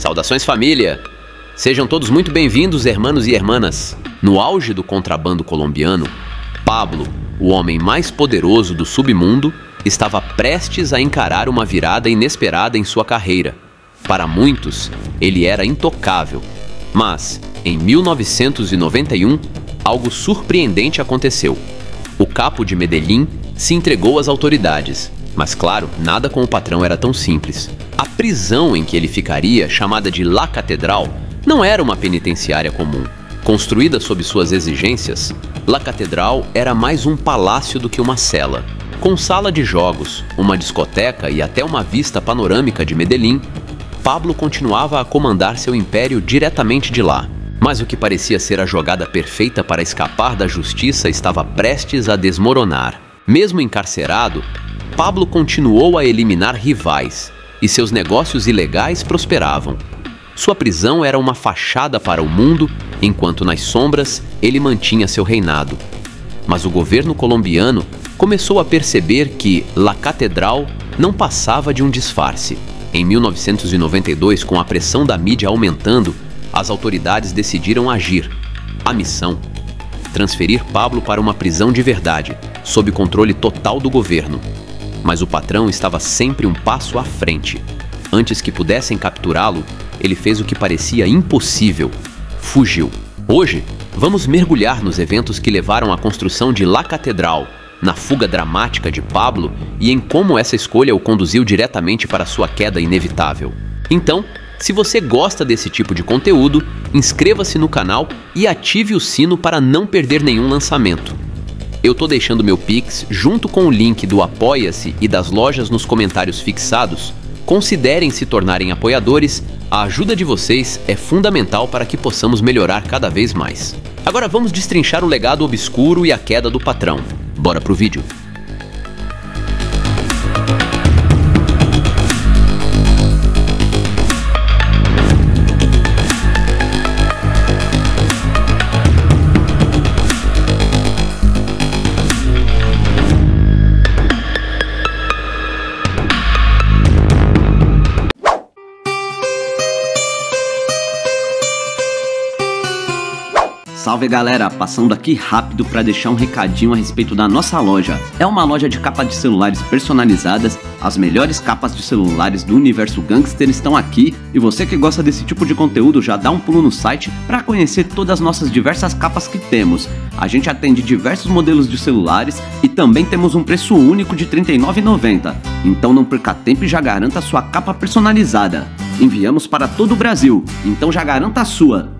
Saudações família! Sejam todos muito bem-vindos, irmãos e irmãs. No auge do contrabando colombiano, Pablo, o homem mais poderoso do submundo, estava prestes a encarar uma virada inesperada em sua carreira. Para muitos, ele era intocável. Mas, em 1991, algo surpreendente aconteceu. O capo de Medellín se entregou às autoridades mas claro, nada com o patrão era tão simples. A prisão em que ele ficaria, chamada de La Catedral, não era uma penitenciária comum. Construída sob suas exigências, La Catedral era mais um palácio do que uma cela. Com sala de jogos, uma discoteca e até uma vista panorâmica de Medellín, Pablo continuava a comandar seu império diretamente de lá. Mas o que parecia ser a jogada perfeita para escapar da justiça estava prestes a desmoronar. Mesmo encarcerado, Pablo continuou a eliminar rivais e seus negócios ilegais prosperavam. Sua prisão era uma fachada para o mundo, enquanto nas sombras ele mantinha seu reinado. Mas o governo colombiano começou a perceber que La Catedral não passava de um disfarce. Em 1992, com a pressão da mídia aumentando, as autoridades decidiram agir. A missão: transferir Pablo para uma prisão de verdade, sob controle total do governo mas o patrão estava sempre um passo à frente. Antes que pudessem capturá-lo, ele fez o que parecia impossível: fugiu. Hoje, vamos mergulhar nos eventos que levaram à construção de La Catedral, na fuga dramática de Pablo e em como essa escolha o conduziu diretamente para sua queda inevitável. Então, se você gosta desse tipo de conteúdo, inscreva-se no canal e ative o sino para não perder nenhum lançamento. Eu tô deixando meu Pix junto com o link do Apoia-se e das lojas nos comentários fixados. Considerem se tornarem apoiadores, a ajuda de vocês é fundamental para que possamos melhorar cada vez mais. Agora vamos destrinchar o legado obscuro e a queda do patrão. Bora pro vídeo. Salve galera, passando aqui rápido para deixar um recadinho a respeito da nossa loja. É uma loja de capas de celulares personalizadas, as melhores capas de celulares do universo gangster estão aqui e você que gosta desse tipo de conteúdo já dá um pulo no site para conhecer todas as nossas diversas capas que temos. A gente atende diversos modelos de celulares e também temos um preço único de R$ 39,90. Então não perca tempo e já garanta sua capa personalizada. Enviamos para todo o Brasil, então já garanta a sua.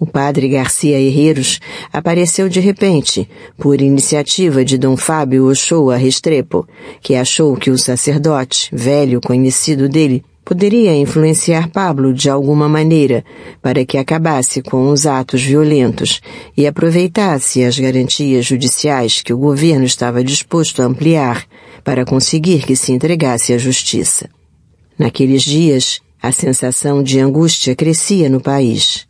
O padre Garcia Herreiros apareceu de repente, por iniciativa de Dom Fábio Ochoa Restrepo, que achou que o sacerdote, velho conhecido dele, poderia influenciar Pablo de alguma maneira para que acabasse com os atos violentos e aproveitasse as garantias judiciais que o governo estava disposto a ampliar para conseguir que se entregasse à justiça. Naqueles dias, a sensação de angústia crescia no país.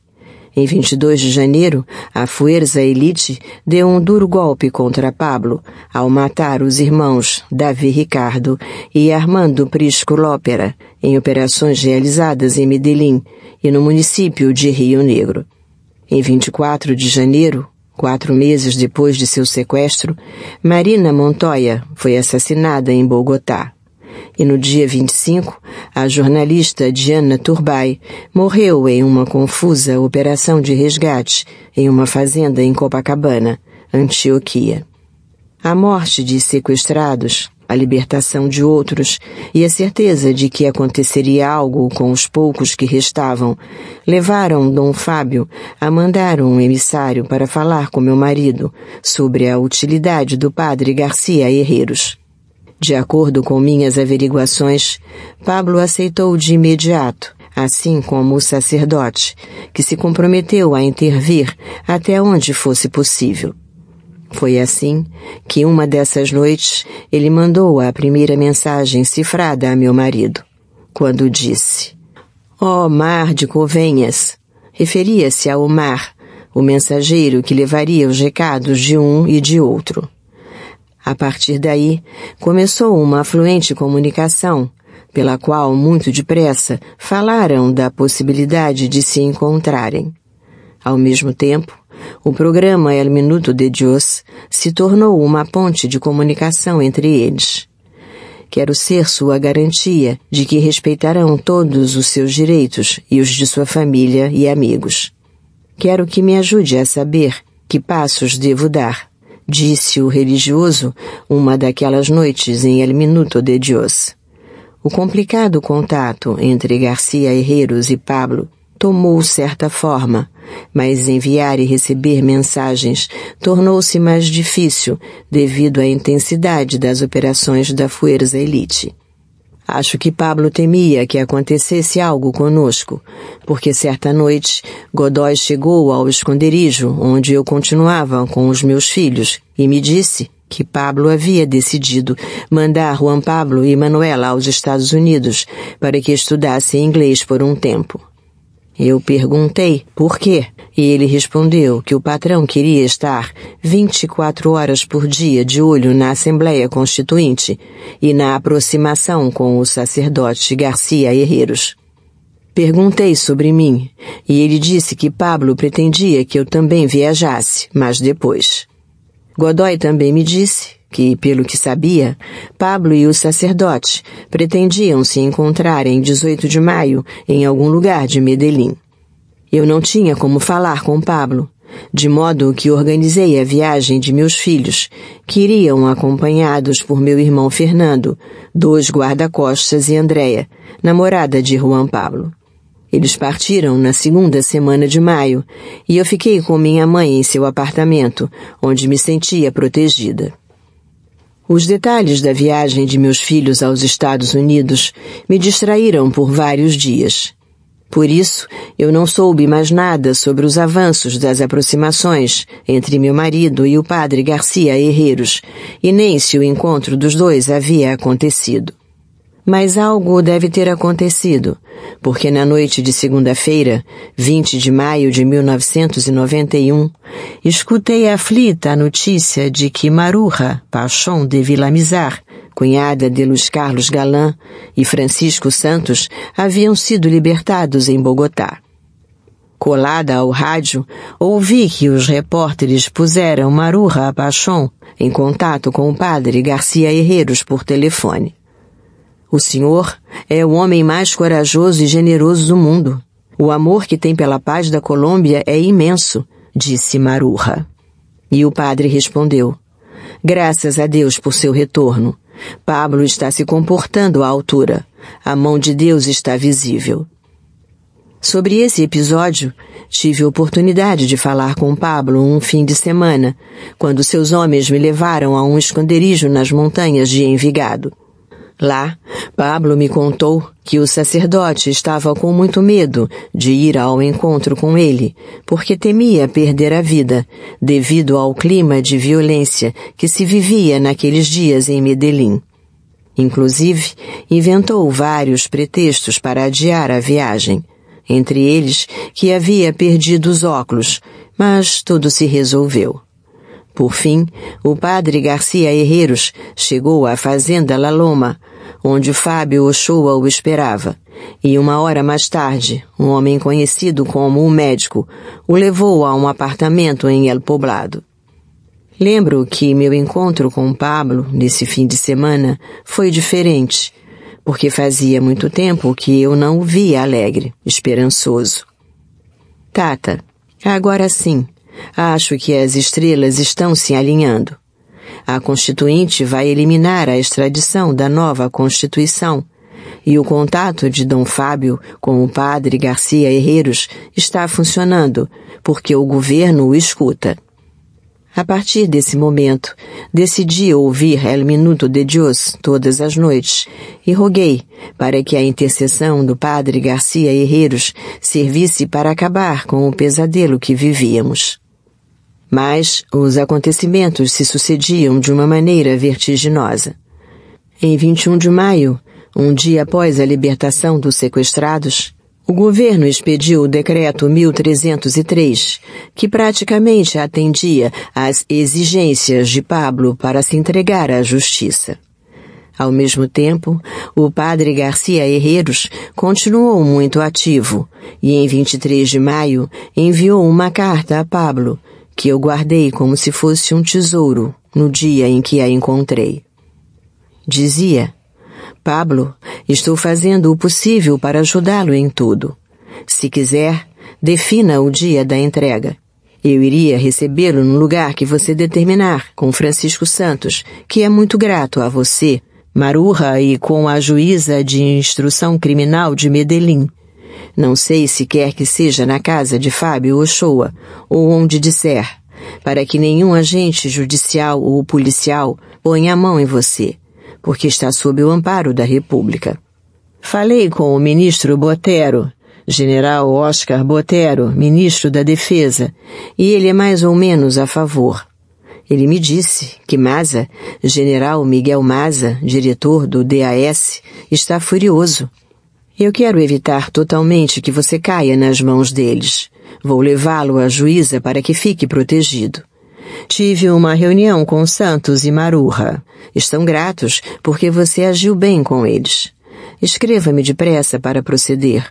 Em 22 de janeiro, a Fuerza Elite deu um duro golpe contra Pablo, ao matar os irmãos Davi Ricardo e Armando Prisco Lópera, em operações realizadas em Medellín e no município de Rio Negro. Em 24 de janeiro, quatro meses depois de seu sequestro, Marina Montoya foi assassinada em Bogotá e no dia 25, a jornalista Diana Turbay morreu em uma confusa operação de resgate em uma fazenda em Copacabana, Antioquia. A morte de sequestrados, a libertação de outros e a certeza de que aconteceria algo com os poucos que restavam levaram Dom Fábio a mandar um emissário para falar com meu marido sobre a utilidade do padre Garcia Herreiros. De acordo com minhas averiguações, Pablo aceitou de imediato, assim como o sacerdote, que se comprometeu a intervir até onde fosse possível. Foi assim que uma dessas noites ele mandou a primeira mensagem cifrada a meu marido, quando disse: Ó oh, mar de Covenhas! Referia-se ao mar, o mensageiro que levaria os recados de um e de outro. A partir daí, começou uma afluente comunicação, pela qual, muito depressa, falaram da possibilidade de se encontrarem. Ao mesmo tempo, o programa El Minuto de Dios se tornou uma ponte de comunicação entre eles. Quero ser sua garantia de que respeitarão todos os seus direitos e os de sua família e amigos. Quero que me ajude a saber que passos devo dar disse o religioso uma daquelas noites em El Minuto de Dios. O complicado contato entre Garcia Herreros e Pablo tomou certa forma, mas enviar e receber mensagens tornou-se mais difícil devido à intensidade das operações da Fuerza Elite. Acho que Pablo temia que acontecesse algo conosco, porque certa noite Godoy chegou ao esconderijo onde eu continuava com os meus filhos e me disse que Pablo havia decidido mandar Juan Pablo e Manuela aos Estados Unidos para que estudassem inglês por um tempo. Eu perguntei por quê, e ele respondeu que o patrão queria estar 24 horas por dia de olho na Assembleia Constituinte e na aproximação com o sacerdote Garcia Herreros. Perguntei sobre mim, e ele disse que Pablo pretendia que eu também viajasse, mas depois. Godoy também me disse que, pelo que sabia, Pablo e o sacerdote pretendiam se encontrar em 18 de maio em algum lugar de Medellín. Eu não tinha como falar com Pablo, de modo que organizei a viagem de meus filhos, que iriam acompanhados por meu irmão Fernando, dois guarda-costas e Andréa, namorada de Juan Pablo. Eles partiram na segunda semana de maio, e eu fiquei com minha mãe em seu apartamento, onde me sentia protegida. Os detalhes da viagem de meus filhos aos Estados Unidos me distraíram por vários dias. Por isso, eu não soube mais nada sobre os avanços das aproximações entre meu marido e o padre Garcia Herreiros, e nem se o encontro dos dois havia acontecido. Mas algo deve ter acontecido, porque na noite de segunda-feira, 20 de maio de 1991, escutei aflita a notícia de que Maruja Pachon de Villamizar, cunhada de Luiz Carlos Galan e Francisco Santos, haviam sido libertados em Bogotá. Colada ao rádio, ouvi que os repórteres puseram Maruja Pachon em contato com o padre Garcia Herreros por telefone. O Senhor é o homem mais corajoso e generoso do mundo. O amor que tem pela paz da Colômbia é imenso, disse Maruja. E o padre respondeu: Graças a Deus por seu retorno. Pablo está se comportando à altura. A mão de Deus está visível. Sobre esse episódio, tive oportunidade de falar com Pablo um fim de semana, quando seus homens me levaram a um esconderijo nas montanhas de Envigado. Lá, Pablo me contou que o sacerdote estava com muito medo de ir ao encontro com ele, porque temia perder a vida, devido ao clima de violência que se vivia naqueles dias em Medellín. Inclusive, inventou vários pretextos para adiar a viagem, entre eles que havia perdido os óculos, mas tudo se resolveu. Por fim, o padre Garcia Herreros chegou à fazenda La Loma, onde Fábio Ochoa o esperava, e uma hora mais tarde, um homem conhecido como o médico o levou a um apartamento em El Poblado. Lembro que meu encontro com Pablo nesse fim de semana foi diferente, porque fazia muito tempo que eu não o via alegre, esperançoso. Tata, agora sim, acho que as estrelas estão se alinhando. A Constituinte vai eliminar a extradição da nova Constituição. E o contato de Dom Fábio com o padre Garcia Herreiros está funcionando, porque o governo o escuta. A partir desse momento, decidi ouvir El Minuto de Deus todas as noites e roguei para que a intercessão do padre Garcia Herreiros servisse para acabar com o pesadelo que vivíamos. Mas os acontecimentos se sucediam de uma maneira vertiginosa. Em 21 de maio, um dia após a libertação dos sequestrados, o governo expediu o Decreto 1303, que praticamente atendia às exigências de Pablo para se entregar à justiça. Ao mesmo tempo, o padre Garcia Herreros continuou muito ativo e, em 23 de maio, enviou uma carta a Pablo, que eu guardei como se fosse um tesouro no dia em que a encontrei. Dizia: Pablo, estou fazendo o possível para ajudá-lo em tudo. Se quiser, defina o dia da entrega. Eu iria recebê-lo no lugar que você determinar, com Francisco Santos, que é muito grato a você, Marurra e com a juíza de instrução criminal de Medellín, não sei se quer que seja na casa de Fábio Ochoa, ou onde disser, para que nenhum agente judicial ou policial ponha a mão em você, porque está sob o amparo da República. Falei com o ministro Botero, general Oscar Botero, ministro da Defesa, e ele é mais ou menos a favor. Ele me disse que Maza, general Miguel Maza, diretor do DAS, está furioso eu quero evitar totalmente que você caia nas mãos deles. Vou levá-lo à juíza para que fique protegido. Tive uma reunião com Santos e Maruja. Estão gratos porque você agiu bem com eles. Escreva-me depressa para proceder.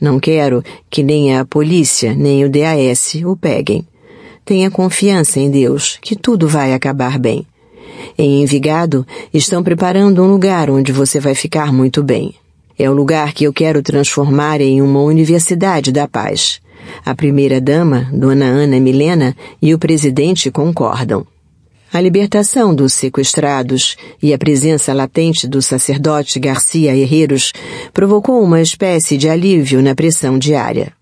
Não quero que nem a polícia nem o DAS o peguem. Tenha confiança em Deus, que tudo vai acabar bem. Em Envigado, estão preparando um lugar onde você vai ficar muito bem. É o lugar que eu quero transformar em uma universidade da paz. A primeira-dama, Dona Ana Milena, e o presidente concordam. A libertação dos sequestrados e a presença latente do sacerdote Garcia Herreros provocou uma espécie de alívio na pressão diária.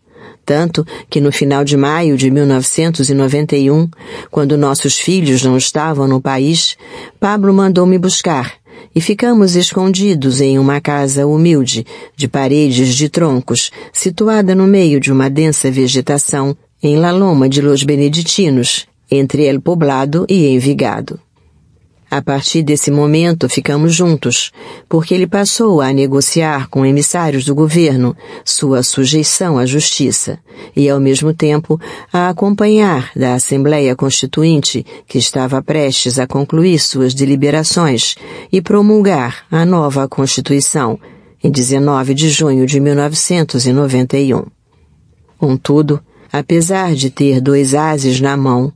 Tanto que no final de maio de 1991, quando nossos filhos não estavam no país, Pablo mandou me buscar e ficamos escondidos em uma casa humilde, de paredes de troncos, situada no meio de uma densa vegetação, em La Loma de Los Beneditinos, entre El Poblado e Envigado. A partir desse momento ficamos juntos, porque ele passou a negociar com emissários do governo sua sujeição à justiça e, ao mesmo tempo, a acompanhar da Assembleia Constituinte, que estava prestes a concluir suas deliberações e promulgar a nova Constituição, em 19 de junho de 1991. Contudo, apesar de ter dois ases na mão,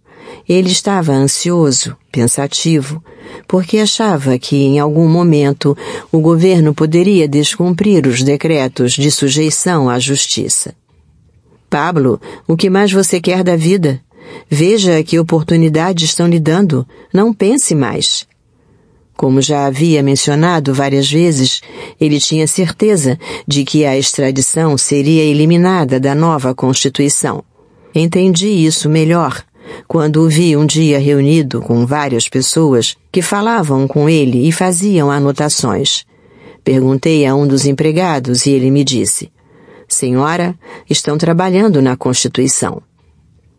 ele estava ansioso, pensativo, porque achava que em algum momento o governo poderia descumprir os decretos de sujeição à justiça. Pablo, o que mais você quer da vida? Veja que oportunidades estão lhe dando. Não pense mais. Como já havia mencionado várias vezes, ele tinha certeza de que a extradição seria eliminada da nova Constituição. Entendi isso melhor quando o vi um dia reunido com várias pessoas que falavam com ele e faziam anotações. Perguntei a um dos empregados e ele me disse: Senhora, estão trabalhando na Constituição.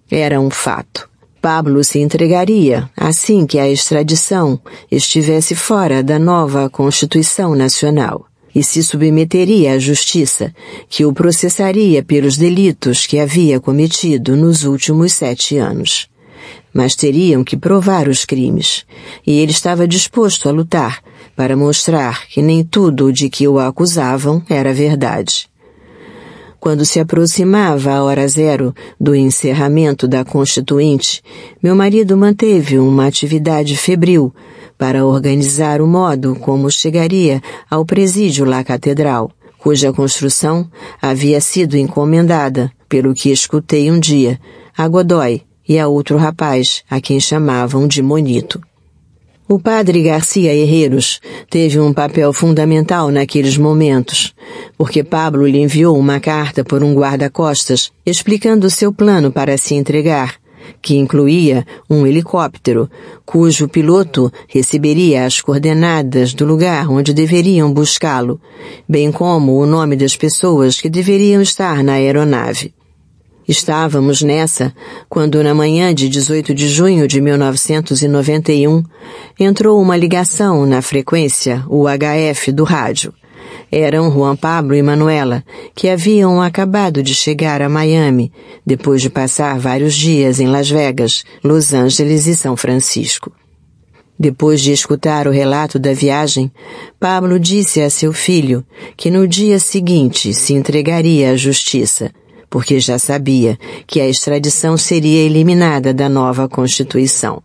Era um fato. Pablo se entregaria assim que a extradição estivesse fora da nova Constituição Nacional e se submeteria à justiça, que o processaria pelos delitos que havia cometido nos últimos sete anos. Mas teriam que provar os crimes, e ele estava disposto a lutar para mostrar que nem tudo de que o acusavam era verdade. Quando se aproximava a hora zero do encerramento da Constituinte, meu marido manteve uma atividade febril, para organizar o modo como chegaria ao presídio La Catedral, cuja construção havia sido encomendada, pelo que escutei um dia, a Godoy e a outro rapaz, a quem chamavam de Monito. O padre Garcia Herreiros teve um papel fundamental naqueles momentos, porque Pablo lhe enviou uma carta por um guarda-costas explicando seu plano para se entregar que incluía um helicóptero, cujo piloto receberia as coordenadas do lugar onde deveriam buscá-lo, bem como o nome das pessoas que deveriam estar na aeronave. Estávamos nessa quando, na manhã de 18 de junho de 1991, entrou uma ligação na frequência UHF do rádio. Eram Juan Pablo e Manuela, que haviam acabado de chegar a Miami, depois de passar vários dias em Las Vegas, Los Angeles e São Francisco. Depois de escutar o relato da viagem, Pablo disse a seu filho que no dia seguinte se entregaria à justiça, porque já sabia que a extradição seria eliminada da nova Constituição.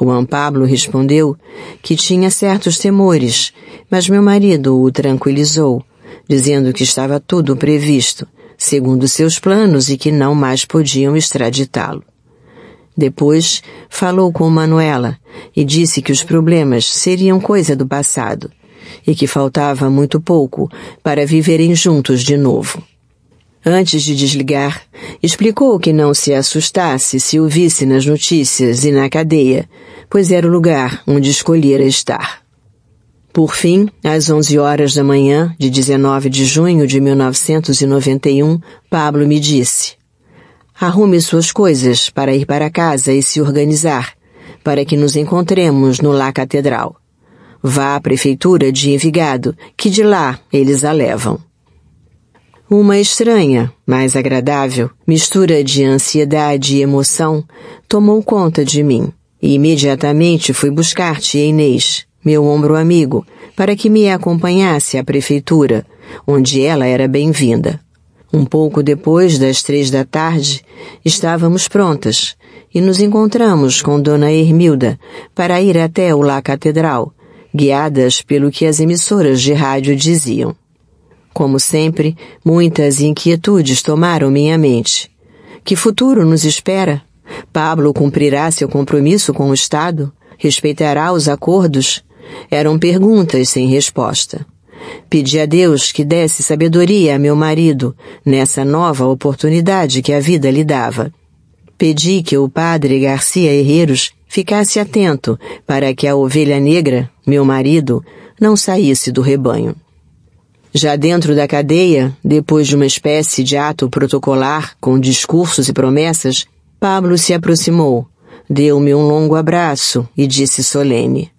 Juan Pablo respondeu que tinha certos temores, mas meu marido o tranquilizou, dizendo que estava tudo previsto, segundo seus planos e que não mais podiam extraditá-lo. Depois, falou com Manuela e disse que os problemas seriam coisa do passado e que faltava muito pouco para viverem juntos de novo. Antes de desligar, explicou que não se assustasse se o visse nas notícias e na cadeia, pois era o lugar onde escolhera estar. Por fim, às 11 horas da manhã de 19 de junho de 1991, Pablo me disse: Arrume suas coisas para ir para casa e se organizar, para que nos encontremos no La Catedral. Vá à prefeitura de Envigado, que de lá eles a levam. Uma estranha, mas agradável, mistura de ansiedade e emoção tomou conta de mim. E imediatamente fui buscar-te, Inês, meu ombro amigo, para que me acompanhasse à prefeitura, onde ela era bem-vinda. Um pouco depois das três da tarde, estávamos prontas e nos encontramos com Dona Ermilda para ir até o La Catedral, guiadas pelo que as emissoras de rádio diziam. Como sempre, muitas inquietudes tomaram minha mente. Que futuro nos espera? Pablo cumprirá seu compromisso com o Estado? Respeitará os acordos? Eram perguntas sem resposta. Pedi a Deus que desse sabedoria a meu marido nessa nova oportunidade que a vida lhe dava. Pedi que o padre Garcia Herreiros ficasse atento para que a ovelha negra, meu marido, não saísse do rebanho. Já dentro da cadeia, depois de uma espécie de ato protocolar com discursos e promessas, Pablo se aproximou, deu-me um longo abraço e disse solene: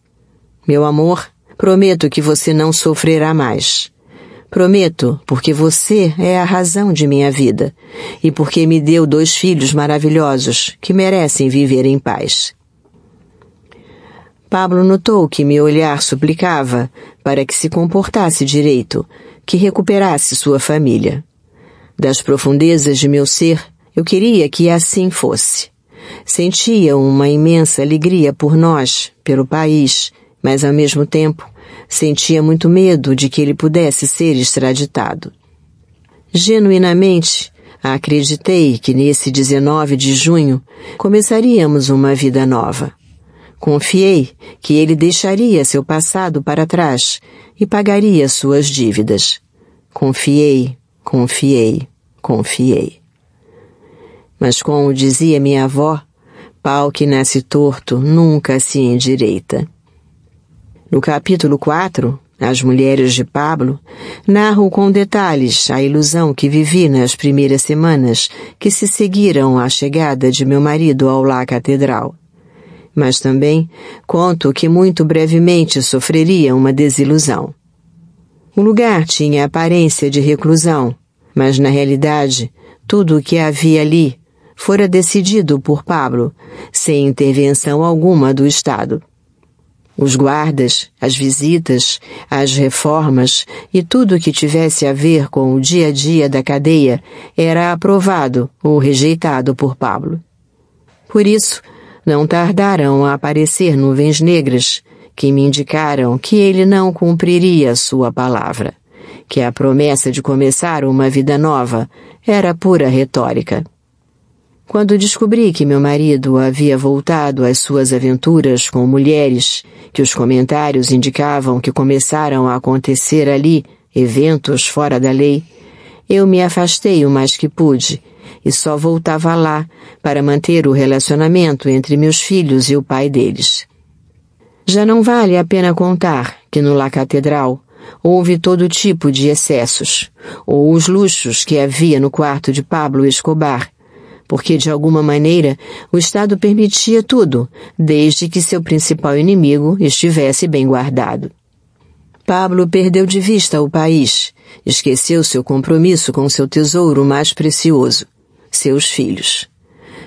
Meu amor, prometo que você não sofrerá mais. Prometo, porque você é a razão de minha vida e porque me deu dois filhos maravilhosos que merecem viver em paz. Pablo notou que meu olhar suplicava para que se comportasse direito, que recuperasse sua família. Das profundezas de meu ser, eu queria que assim fosse. Sentia uma imensa alegria por nós, pelo país, mas ao mesmo tempo sentia muito medo de que ele pudesse ser extraditado. Genuinamente, acreditei que nesse 19 de junho começaríamos uma vida nova. Confiei que ele deixaria seu passado para trás e pagaria suas dívidas. Confiei, confiei, confiei. Mas como dizia minha avó, pau que nasce torto nunca se endireita. No capítulo 4, As Mulheres de Pablo, narro com detalhes a ilusão que vivi nas primeiras semanas que se seguiram à chegada de meu marido ao La Catedral mas também conto que muito brevemente sofreria uma desilusão. O lugar tinha aparência de reclusão, mas na realidade, tudo o que havia ali fora decidido por Pablo, sem intervenção alguma do Estado. Os guardas, as visitas, as reformas e tudo o que tivesse a ver com o dia a dia da cadeia era aprovado ou rejeitado por Pablo. Por isso, não tardarão a aparecer nuvens negras, que me indicaram que ele não cumpriria sua palavra, que a promessa de começar uma vida nova era pura retórica. Quando descobri que meu marido havia voltado às suas aventuras com mulheres, que os comentários indicavam que começaram a acontecer ali eventos fora da lei, eu me afastei o mais que pude e só voltava lá para manter o relacionamento entre meus filhos e o pai deles. Já não vale a pena contar que no La Catedral houve todo tipo de excessos, ou os luxos que havia no quarto de Pablo Escobar, porque de alguma maneira o Estado permitia tudo, desde que seu principal inimigo estivesse bem guardado. Pablo perdeu de vista o país, esqueceu seu compromisso com seu tesouro mais precioso, seus filhos.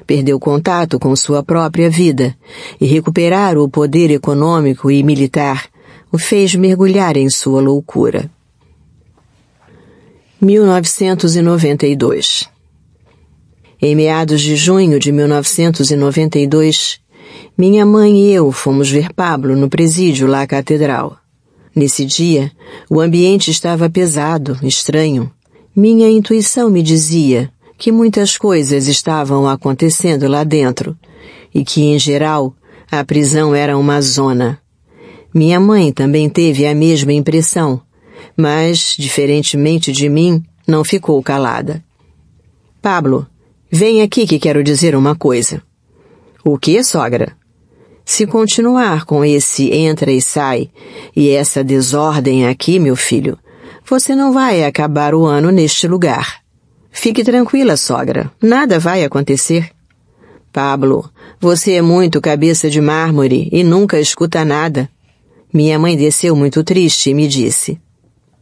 Perdeu contato com sua própria vida e recuperar o poder econômico e militar o fez mergulhar em sua loucura. 1992 Em meados de junho de 1992, minha mãe e eu fomos ver Pablo no presídio lá Catedral. Nesse dia, o ambiente estava pesado, estranho. Minha intuição me dizia que muitas coisas estavam acontecendo lá dentro e que, em geral, a prisão era uma zona. Minha mãe também teve a mesma impressão, mas, diferentemente de mim, não ficou calada. Pablo, vem aqui que quero dizer uma coisa. O que, sogra? Se continuar com esse entra e sai e essa desordem aqui, meu filho, você não vai acabar o ano neste lugar. Fique tranquila, sogra, nada vai acontecer. Pablo, você é muito cabeça de mármore e nunca escuta nada. Minha mãe desceu muito triste e me disse: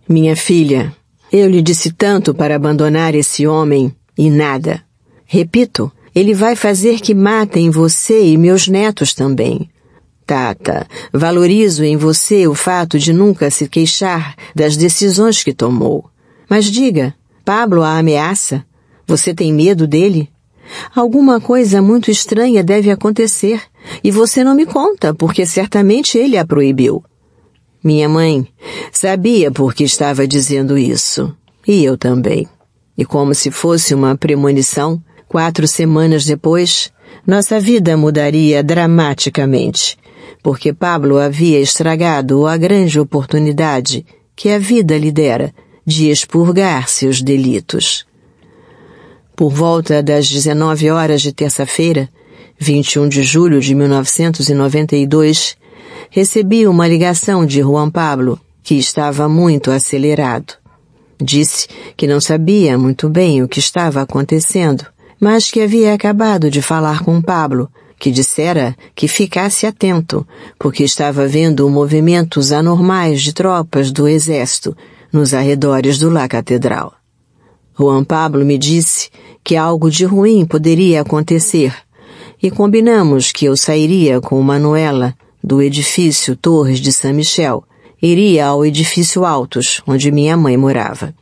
Minha filha, eu lhe disse tanto para abandonar esse homem e nada. Repito, ele vai fazer que matem você e meus netos também. Tata, valorizo em você o fato de nunca se queixar das decisões que tomou. Mas diga, Pablo a ameaça? Você tem medo dele? Alguma coisa muito estranha deve acontecer, e você não me conta, porque certamente ele a proibiu. Minha mãe sabia por que estava dizendo isso, e eu também. E como se fosse uma premonição, Quatro semanas depois, nossa vida mudaria dramaticamente, porque Pablo havia estragado a grande oportunidade que a vida lhe dera de expurgar seus delitos. Por volta das 19 horas de terça-feira, 21 de julho de 1992, recebi uma ligação de Juan Pablo, que estava muito acelerado. Disse que não sabia muito bem o que estava acontecendo mas que havia acabado de falar com Pablo, que dissera que ficasse atento, porque estava vendo movimentos anormais de tropas do exército nos arredores do La Catedral. Juan Pablo me disse que algo de ruim poderia acontecer, e combinamos que eu sairia com Manuela do edifício Torres de San Michel, iria ao edifício Altos, onde minha mãe morava.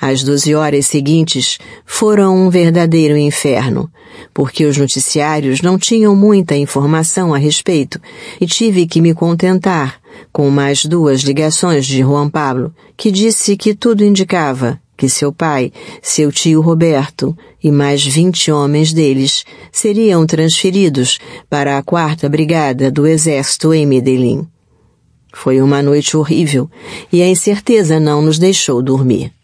As doze horas seguintes foram um verdadeiro inferno, porque os noticiários não tinham muita informação a respeito e tive que me contentar com mais duas ligações de Juan Pablo, que disse que tudo indicava que seu pai, seu tio Roberto e mais vinte homens deles seriam transferidos para a quarta brigada do exército em Medellín. Foi uma noite horrível e a incerteza não nos deixou dormir.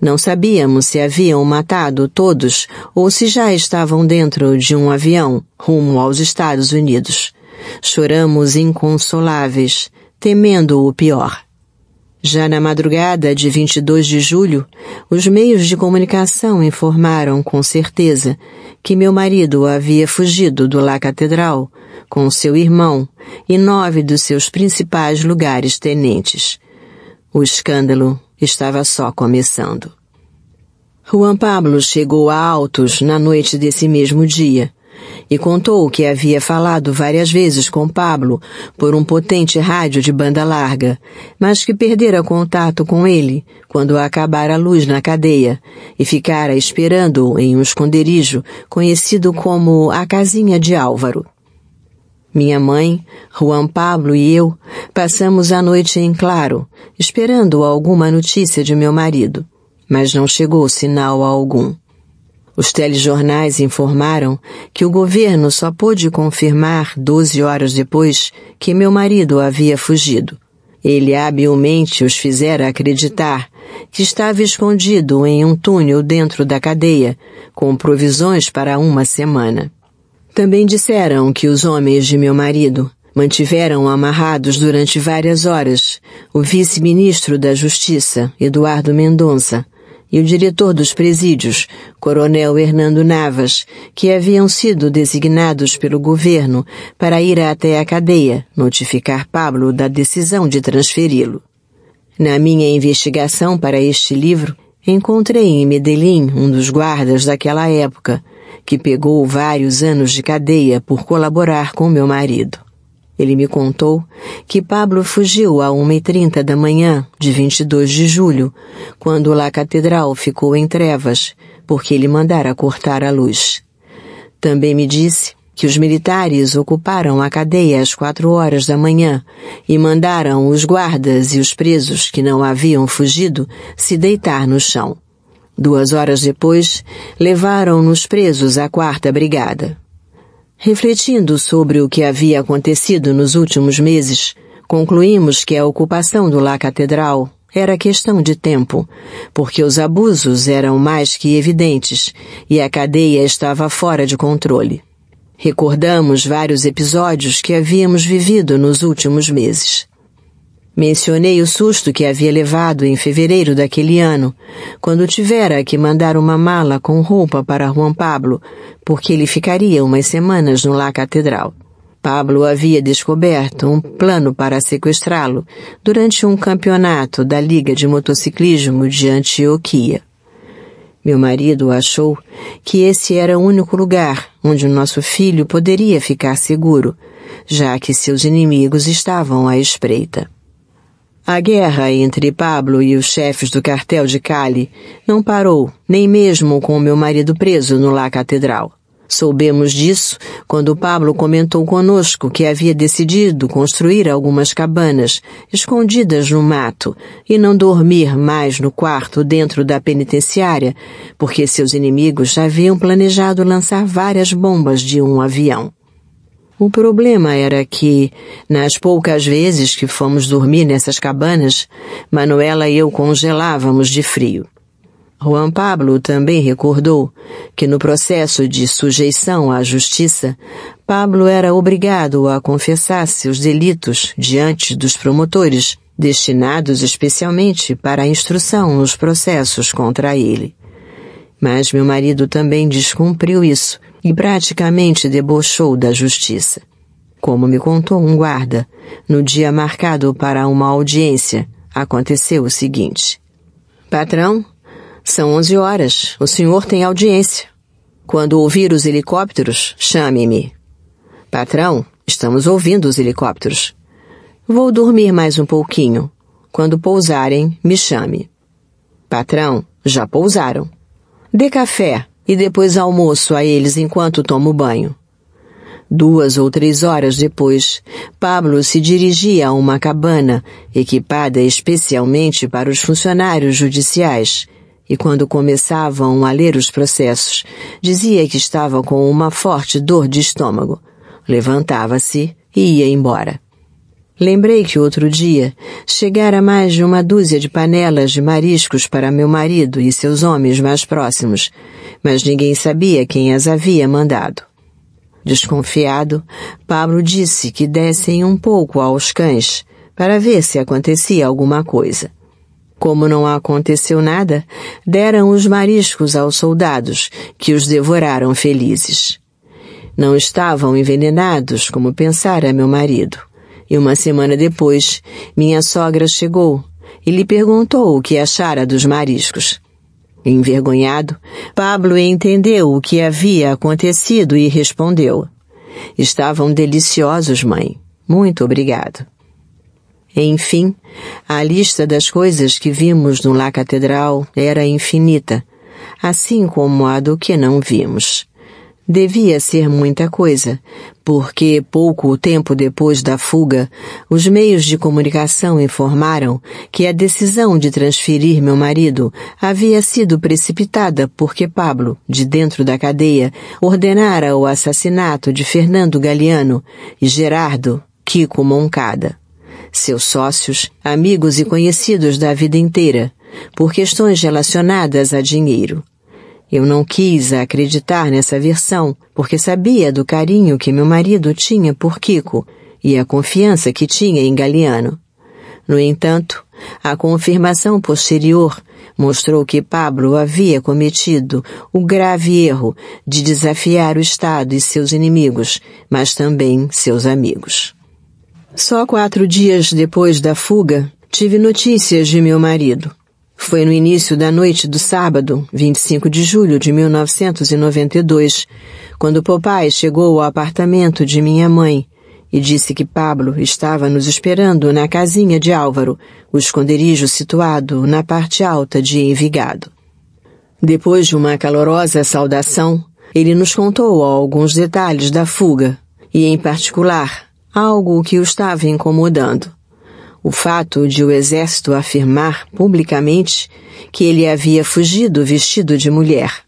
Não sabíamos se haviam matado todos ou se já estavam dentro de um avião rumo aos Estados Unidos. Choramos inconsoláveis, temendo o pior. Já na madrugada de 22 de julho, os meios de comunicação informaram com certeza que meu marido havia fugido do La Catedral com seu irmão e nove dos seus principais lugares tenentes. O escândalo estava só começando. Juan Pablo chegou a Altos na noite desse mesmo dia e contou que havia falado várias vezes com Pablo por um potente rádio de banda larga, mas que perdera contato com ele quando acabara a luz na cadeia e ficara esperando-o em um esconderijo conhecido como a Casinha de Álvaro. Minha mãe, Juan Pablo e eu passamos a noite em claro, esperando alguma notícia de meu marido, mas não chegou sinal algum. Os telejornais informaram que o governo só pôde confirmar, 12 horas depois, que meu marido havia fugido. Ele habilmente os fizera acreditar que estava escondido em um túnel dentro da cadeia, com provisões para uma semana. Também disseram que os homens de meu marido mantiveram amarrados durante várias horas o vice-ministro da Justiça, Eduardo Mendonça, e o diretor dos presídios, Coronel Hernando Navas, que haviam sido designados pelo governo para ir até a cadeia notificar Pablo da decisão de transferi-lo. Na minha investigação para este livro, encontrei em Medellín um dos guardas daquela época, que pegou vários anos de cadeia por colaborar com meu marido. Ele me contou que Pablo fugiu a 1h30 da manhã de 22 de julho, quando lá a catedral ficou em trevas, porque ele mandara cortar a luz. Também me disse que os militares ocuparam a cadeia às quatro horas da manhã e mandaram os guardas e os presos que não haviam fugido se deitar no chão. Duas horas depois, levaram-nos presos à quarta brigada. Refletindo sobre o que havia acontecido nos últimos meses, concluímos que a ocupação do La Catedral era questão de tempo, porque os abusos eram mais que evidentes e a cadeia estava fora de controle. Recordamos vários episódios que havíamos vivido nos últimos meses. Mencionei o susto que havia levado em fevereiro daquele ano, quando tivera que mandar uma mala com roupa para Juan Pablo, porque ele ficaria umas semanas no La Catedral. Pablo havia descoberto um plano para sequestrá-lo durante um campeonato da Liga de Motociclismo de Antioquia. Meu marido achou que esse era o único lugar onde o nosso filho poderia ficar seguro, já que seus inimigos estavam à espreita. A guerra entre Pablo e os chefes do cartel de Cali não parou, nem mesmo com meu marido preso no La Catedral. Soubemos disso quando Pablo comentou conosco que havia decidido construir algumas cabanas escondidas no mato e não dormir mais no quarto dentro da penitenciária, porque seus inimigos já haviam planejado lançar várias bombas de um avião. O problema era que, nas poucas vezes que fomos dormir nessas cabanas, Manuela e eu congelávamos de frio. Juan Pablo também recordou que no processo de sujeição à justiça, Pablo era obrigado a confessar seus delitos diante dos promotores, destinados especialmente para a instrução nos processos contra ele. Mas meu marido também descumpriu isso e praticamente debochou da justiça. Como me contou um guarda, no dia marcado para uma audiência, aconteceu o seguinte: Patrão, são 11 horas, o senhor tem audiência. Quando ouvir os helicópteros, chame-me. Patrão, estamos ouvindo os helicópteros. Vou dormir mais um pouquinho. Quando pousarem, me chame. Patrão, já pousaram. Dê café e depois almoço a eles enquanto tomo banho. Duas ou três horas depois, Pablo se dirigia a uma cabana, equipada especialmente para os funcionários judiciais, e quando começavam a ler os processos, dizia que estava com uma forte dor de estômago. Levantava-se e ia embora. Lembrei que outro dia chegara mais de uma dúzia de panelas de mariscos para meu marido e seus homens mais próximos, mas ninguém sabia quem as havia mandado. Desconfiado, Pablo disse que dessem um pouco aos cães para ver se acontecia alguma coisa. Como não aconteceu nada, deram os mariscos aos soldados, que os devoraram felizes. Não estavam envenenados, como pensara meu marido. E uma semana depois, minha sogra chegou e lhe perguntou o que achara dos mariscos. Envergonhado, Pablo entendeu o que havia acontecido e respondeu: Estavam deliciosos, mãe. Muito obrigado. Enfim, a lista das coisas que vimos no La Catedral era infinita, assim como a do que não vimos. Devia ser muita coisa, porque pouco tempo depois da fuga, os meios de comunicação informaram que a decisão de transferir meu marido havia sido precipitada porque Pablo, de dentro da cadeia, ordenara o assassinato de Fernando Galiano e Gerardo Kiko Moncada, seus sócios, amigos e conhecidos da vida inteira, por questões relacionadas a dinheiro. Eu não quis acreditar nessa versão, porque sabia do carinho que meu marido tinha por Kiko e a confiança que tinha em Galeano. No entanto, a confirmação posterior mostrou que Pablo havia cometido o grave erro de desafiar o Estado e seus inimigos, mas também seus amigos. Só quatro dias depois da fuga, tive notícias de meu marido. Foi no início da noite do sábado, 25 de julho de 1992, quando papai chegou ao apartamento de minha mãe e disse que Pablo estava nos esperando na casinha de Álvaro, o esconderijo situado na parte alta de Envigado. Depois de uma calorosa saudação, ele nos contou alguns detalhes da fuga, e em particular, algo que o estava incomodando. O fato de o exército afirmar publicamente que ele havia fugido vestido de mulher.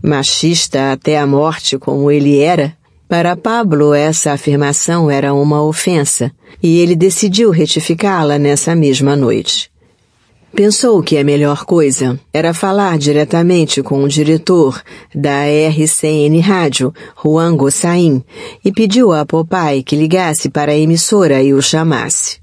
Machista até a morte, como ele era, para Pablo essa afirmação era uma ofensa, e ele decidiu retificá-la nessa mesma noite. Pensou que a melhor coisa era falar diretamente com o diretor da RCN Rádio, Juan Gossain, e pediu a Popeye que ligasse para a emissora e o chamasse.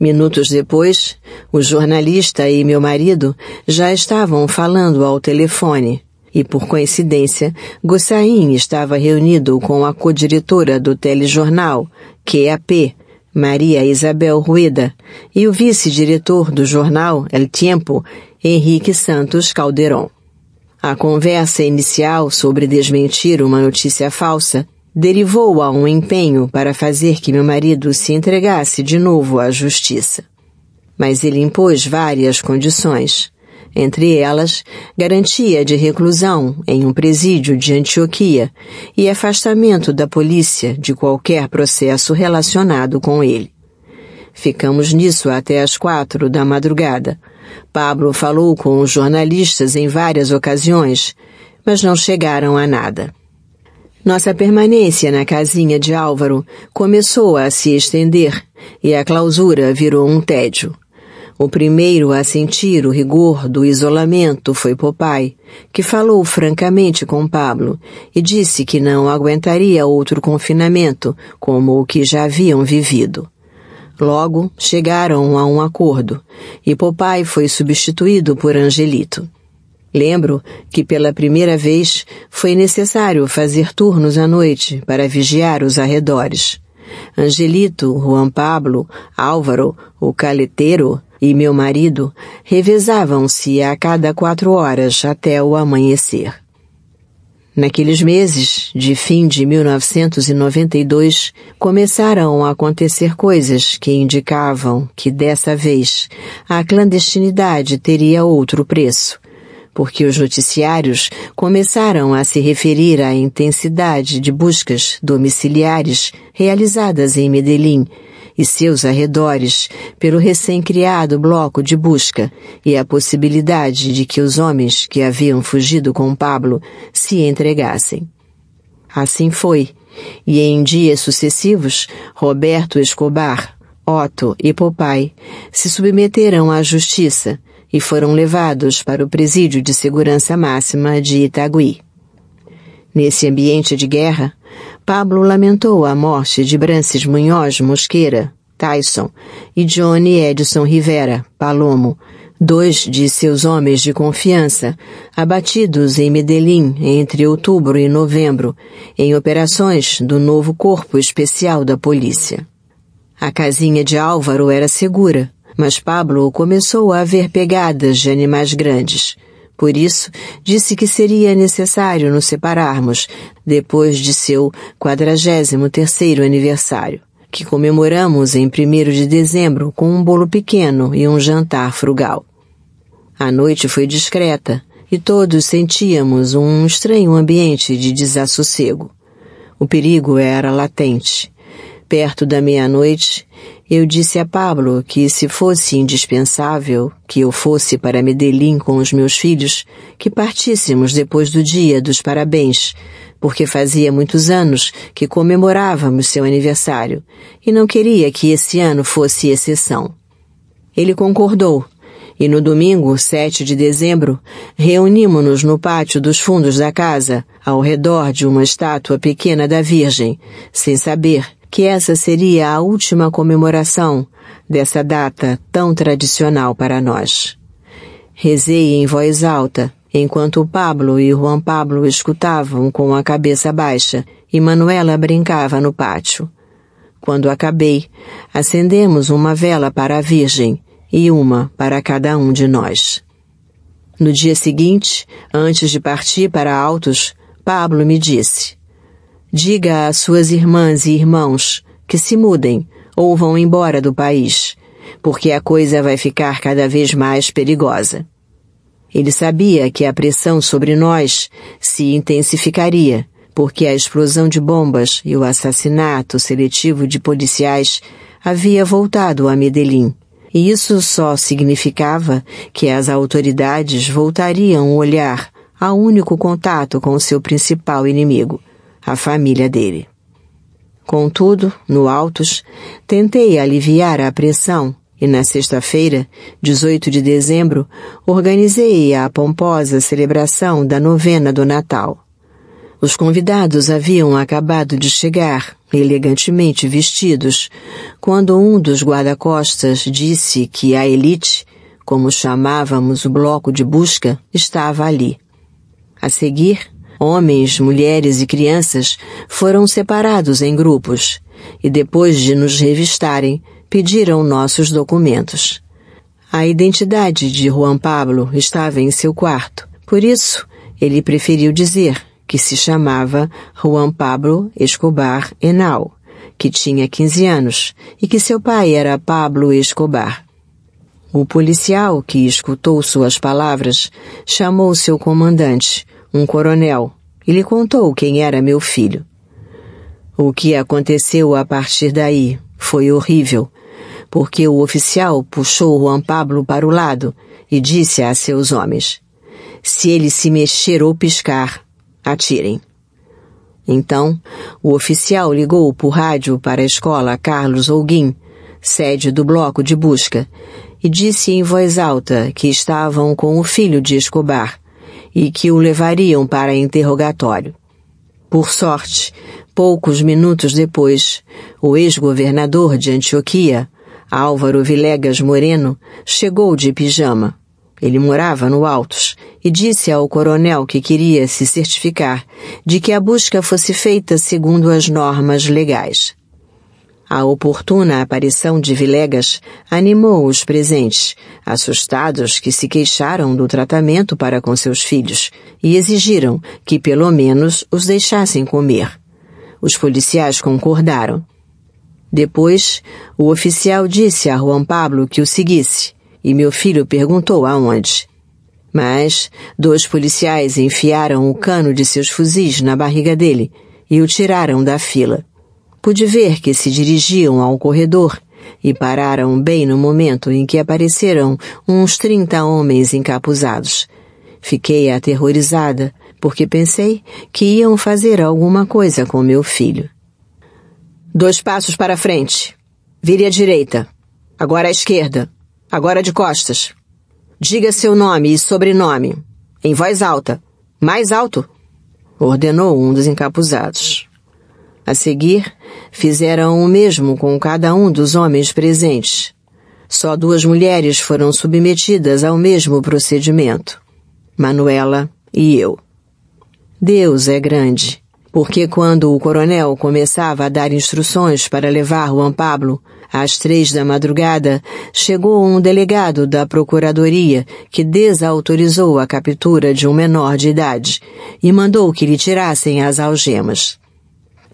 Minutos depois, o jornalista e meu marido já estavam falando ao telefone. E por coincidência, Gossain estava reunido com a co-diretora do telejornal, QAP, Maria Isabel Rueda, e o vice-diretor do jornal El Tiempo, Henrique Santos Calderon. A conversa inicial sobre desmentir uma notícia falsa derivou a um empenho para fazer que meu marido se entregasse de novo à justiça. Mas ele impôs várias condições, entre elas, garantia de reclusão em um presídio de Antioquia e afastamento da polícia de qualquer processo relacionado com ele. Ficamos nisso até as quatro da madrugada. Pablo falou com os jornalistas em várias ocasiões, mas não chegaram a nada. Nossa permanência na casinha de Álvaro começou a se estender e a clausura virou um tédio. O primeiro a sentir o rigor do isolamento foi Popai, que falou francamente com Pablo e disse que não aguentaria outro confinamento como o que já haviam vivido. Logo, chegaram a um acordo e Popai foi substituído por Angelito. Lembro que pela primeira vez foi necessário fazer turnos à noite para vigiar os arredores. Angelito, Juan Pablo, Álvaro, o caleteiro e meu marido revezavam-se a cada quatro horas até o amanhecer. Naqueles meses, de fim de 1992, começaram a acontecer coisas que indicavam que, dessa vez, a clandestinidade teria outro preço porque os noticiários começaram a se referir à intensidade de buscas domiciliares realizadas em Medellín e seus arredores pelo recém-criado bloco de busca e a possibilidade de que os homens que haviam fugido com Pablo se entregassem. Assim foi, e em dias sucessivos, Roberto Escobar, Otto e Popay se submeterão à justiça e foram levados para o presídio de segurança máxima de Itagui. Nesse ambiente de guerra, Pablo lamentou a morte de Brancis Munhoz Mosqueira, Tyson, e Johnny Edson Rivera, Palomo, dois de seus homens de confiança, abatidos em Medellín entre outubro e novembro, em operações do novo Corpo Especial da Polícia. A casinha de Álvaro era segura, mas Pablo começou a ver pegadas de animais grandes. Por isso, disse que seria necessário nos separarmos depois de seu 43º aniversário, que comemoramos em 1 de dezembro com um bolo pequeno e um jantar frugal. A noite foi discreta e todos sentíamos um estranho ambiente de desassossego. O perigo era latente. Perto da meia-noite, eu disse a Pablo que, se fosse indispensável que eu fosse para Medellín com os meus filhos, que partíssemos depois do dia dos parabéns, porque fazia muitos anos que comemorávamos seu aniversário, e não queria que esse ano fosse exceção. Ele concordou, e no domingo, 7 de dezembro, reunimos-nos no pátio dos fundos da casa, ao redor de uma estátua pequena da Virgem, sem saber que essa seria a última comemoração dessa data tão tradicional para nós. Rezei em voz alta, enquanto Pablo e Juan Pablo escutavam com a cabeça baixa e Manuela brincava no pátio. Quando acabei, acendemos uma vela para a Virgem e uma para cada um de nós. No dia seguinte, antes de partir para Altos, Pablo me disse: Diga às suas irmãs e irmãos que se mudem ou vão embora do país, porque a coisa vai ficar cada vez mais perigosa. Ele sabia que a pressão sobre nós se intensificaria, porque a explosão de bombas e o assassinato seletivo de policiais havia voltado a Medellín. E isso só significava que as autoridades voltariam o olhar ao único contato com seu principal inimigo, a família dele. Contudo, no Altos, tentei aliviar a pressão e na sexta-feira, 18 de dezembro, organizei a pomposa celebração da novena do Natal. Os convidados haviam acabado de chegar, elegantemente vestidos, quando um dos guarda-costas disse que a elite, como chamávamos o bloco de busca, estava ali. A seguir, Homens, mulheres e crianças foram separados em grupos e, depois de nos revistarem, pediram nossos documentos. A identidade de Juan Pablo estava em seu quarto. Por isso, ele preferiu dizer que se chamava Juan Pablo Escobar Enal, que tinha 15 anos e que seu pai era Pablo Escobar. O policial, que escutou suas palavras, chamou seu comandante, um coronel, e lhe contou quem era meu filho. O que aconteceu a partir daí foi horrível, porque o oficial puxou Juan Pablo para o lado e disse a seus homens: Se ele se mexer ou piscar, atirem. Então, o oficial ligou por rádio para a escola Carlos Holguim, sede do bloco de busca, e disse em voz alta que estavam com o filho de Escobar, e que o levariam para interrogatório. Por sorte, poucos minutos depois, o ex-governador de Antioquia, Álvaro Vilegas Moreno, chegou de pijama. Ele morava no Altos e disse ao coronel que queria se certificar de que a busca fosse feita segundo as normas legais. A oportuna aparição de Vilegas animou os presentes, assustados que se queixaram do tratamento para com seus filhos e exigiram que pelo menos os deixassem comer. Os policiais concordaram. Depois, o oficial disse a Juan Pablo que o seguisse, e meu filho perguntou aonde. Mas dois policiais enfiaram o cano de seus fuzis na barriga dele e o tiraram da fila. Pude ver que se dirigiam ao corredor e pararam bem no momento em que apareceram uns trinta homens encapuzados. Fiquei aterrorizada, porque pensei que iam fazer alguma coisa com meu filho. Dois passos para frente. Vire à direita. Agora à esquerda. Agora de costas. Diga seu nome e sobrenome. Em voz alta. Mais alto. Ordenou um dos encapuzados. A seguir, fizeram o mesmo com cada um dos homens presentes. Só duas mulheres foram submetidas ao mesmo procedimento: Manuela e eu. Deus é grande, porque quando o coronel começava a dar instruções para levar Juan Pablo, às três da madrugada, chegou um delegado da Procuradoria que desautorizou a captura de um menor de idade e mandou que lhe tirassem as algemas.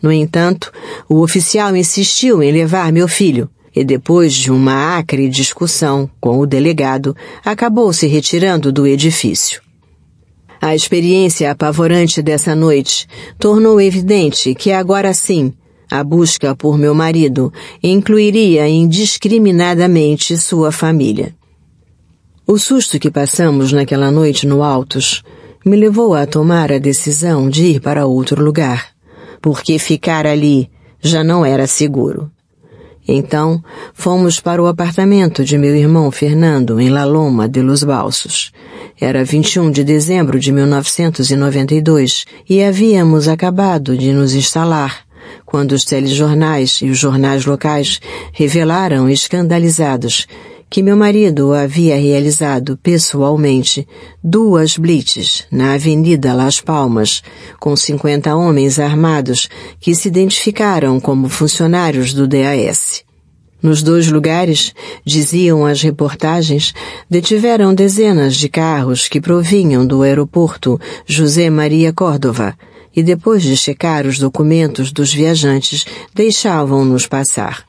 No entanto, o oficial insistiu em levar meu filho e, depois de uma acre discussão com o delegado, acabou se retirando do edifício. A experiência apavorante dessa noite tornou evidente que agora sim, a busca por meu marido incluiria indiscriminadamente sua família. O susto que passamos naquela noite no Altos me levou a tomar a decisão de ir para outro lugar porque ficar ali já não era seguro. Então, fomos para o apartamento de meu irmão Fernando, em La Loma de Los Balsos. Era 21 de dezembro de 1992 e havíamos acabado de nos instalar, quando os telejornais e os jornais locais revelaram escandalizados que meu marido havia realizado pessoalmente duas blitzes na Avenida Las Palmas, com 50 homens armados que se identificaram como funcionários do DAS. Nos dois lugares, diziam as reportagens, detiveram dezenas de carros que provinham do aeroporto José Maria Córdova e depois de checar os documentos dos viajantes, deixavam-nos passar.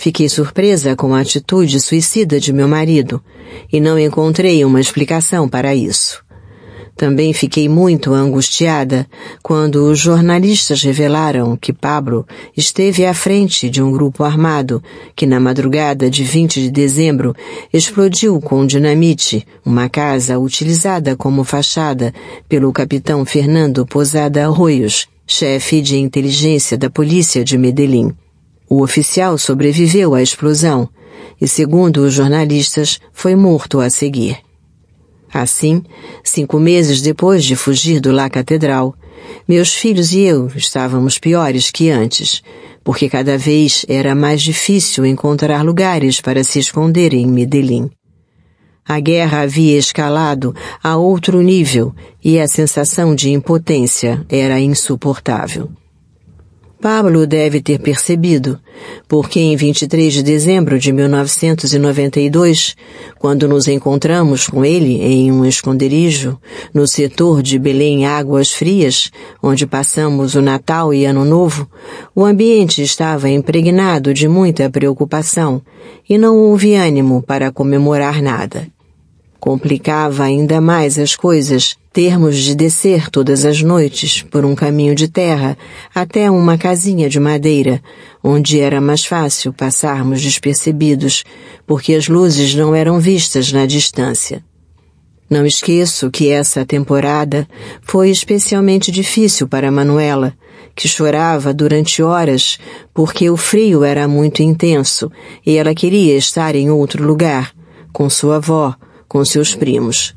Fiquei surpresa com a atitude suicida de meu marido e não encontrei uma explicação para isso. Também fiquei muito angustiada quando os jornalistas revelaram que Pablo esteve à frente de um grupo armado que, na madrugada de 20 de dezembro, explodiu com dinamite uma casa utilizada como fachada pelo capitão Fernando Posada Arroios, chefe de inteligência da polícia de Medellín. O oficial sobreviveu à explosão e, segundo os jornalistas, foi morto a seguir. Assim, cinco meses depois de fugir do La Catedral, meus filhos e eu estávamos piores que antes, porque cada vez era mais difícil encontrar lugares para se esconder em Medellín. A guerra havia escalado a outro nível e a sensação de impotência era insuportável. Pablo deve ter percebido, porque em 23 de dezembro de 1992, quando nos encontramos com ele em um esconderijo, no setor de Belém Águas Frias, onde passamos o Natal e Ano Novo, o ambiente estava impregnado de muita preocupação e não houve ânimo para comemorar nada. Complicava ainda mais as coisas termos de descer todas as noites por um caminho de terra até uma casinha de madeira, onde era mais fácil passarmos despercebidos, porque as luzes não eram vistas na distância. Não esqueço que essa temporada foi especialmente difícil para Manuela, que chorava durante horas porque o frio era muito intenso e ela queria estar em outro lugar, com sua avó, com seus primos.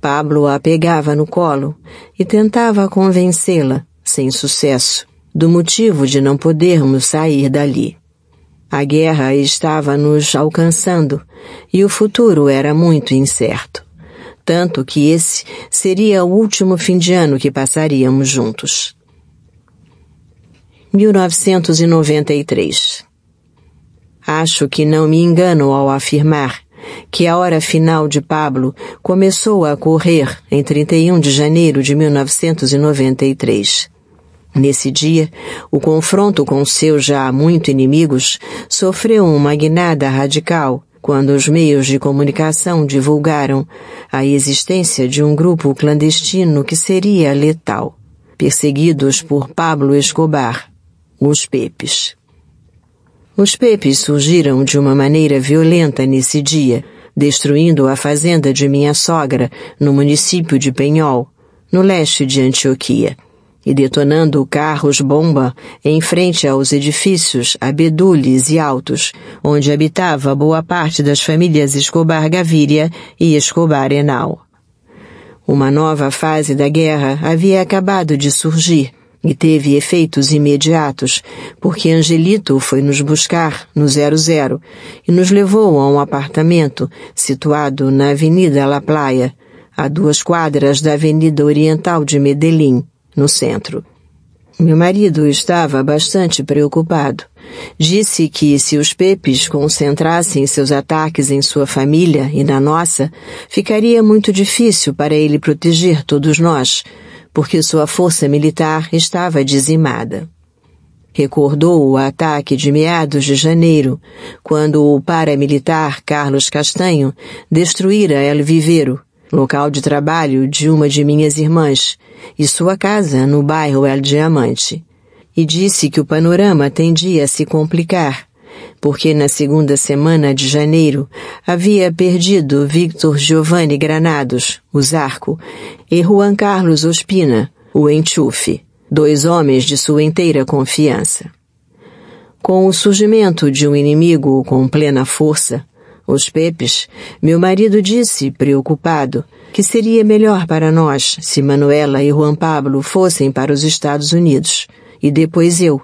Pablo a pegava no colo e tentava convencê-la, sem sucesso, do motivo de não podermos sair dali. A guerra estava nos alcançando e o futuro era muito incerto. Tanto que esse seria o último fim de ano que passaríamos juntos. 1993 Acho que não me engano ao afirmar que a hora final de Pablo começou a correr em 31 de janeiro de 1993. Nesse dia, o confronto com seus já muito inimigos sofreu uma guinada radical quando os meios de comunicação divulgaram a existência de um grupo clandestino que seria letal, perseguidos por Pablo Escobar, os Pepes. Os pepes surgiram de uma maneira violenta nesse dia, destruindo a fazenda de minha sogra, no município de Penhol, no leste de Antioquia, e detonando carros-bomba em frente aos edifícios abedules e altos, onde habitava boa parte das famílias Escobar Gaviria e Escobar Enal. Uma nova fase da guerra havia acabado de surgir, e teve efeitos imediatos, porque Angelito foi nos buscar no 00 e nos levou a um apartamento situado na Avenida La Playa, a duas quadras da Avenida Oriental de Medellín, no centro. Meu marido estava bastante preocupado. Disse que se os Pepes concentrassem seus ataques em sua família e na nossa, ficaria muito difícil para ele proteger todos nós porque sua força militar estava dizimada. Recordou o ataque de meados de janeiro, quando o paramilitar Carlos Castanho destruíra El Viveiro, local de trabalho de uma de minhas irmãs, e sua casa no bairro El Diamante, e disse que o panorama tendia a se complicar porque na segunda semana de janeiro havia perdido Victor Giovanni Granados, o Zarco, e Juan Carlos Ospina, o Enchufe, dois homens de sua inteira confiança. Com o surgimento de um inimigo com plena força, os Pepes, meu marido disse, preocupado, que seria melhor para nós se Manuela e Juan Pablo fossem para os Estados Unidos, e depois eu,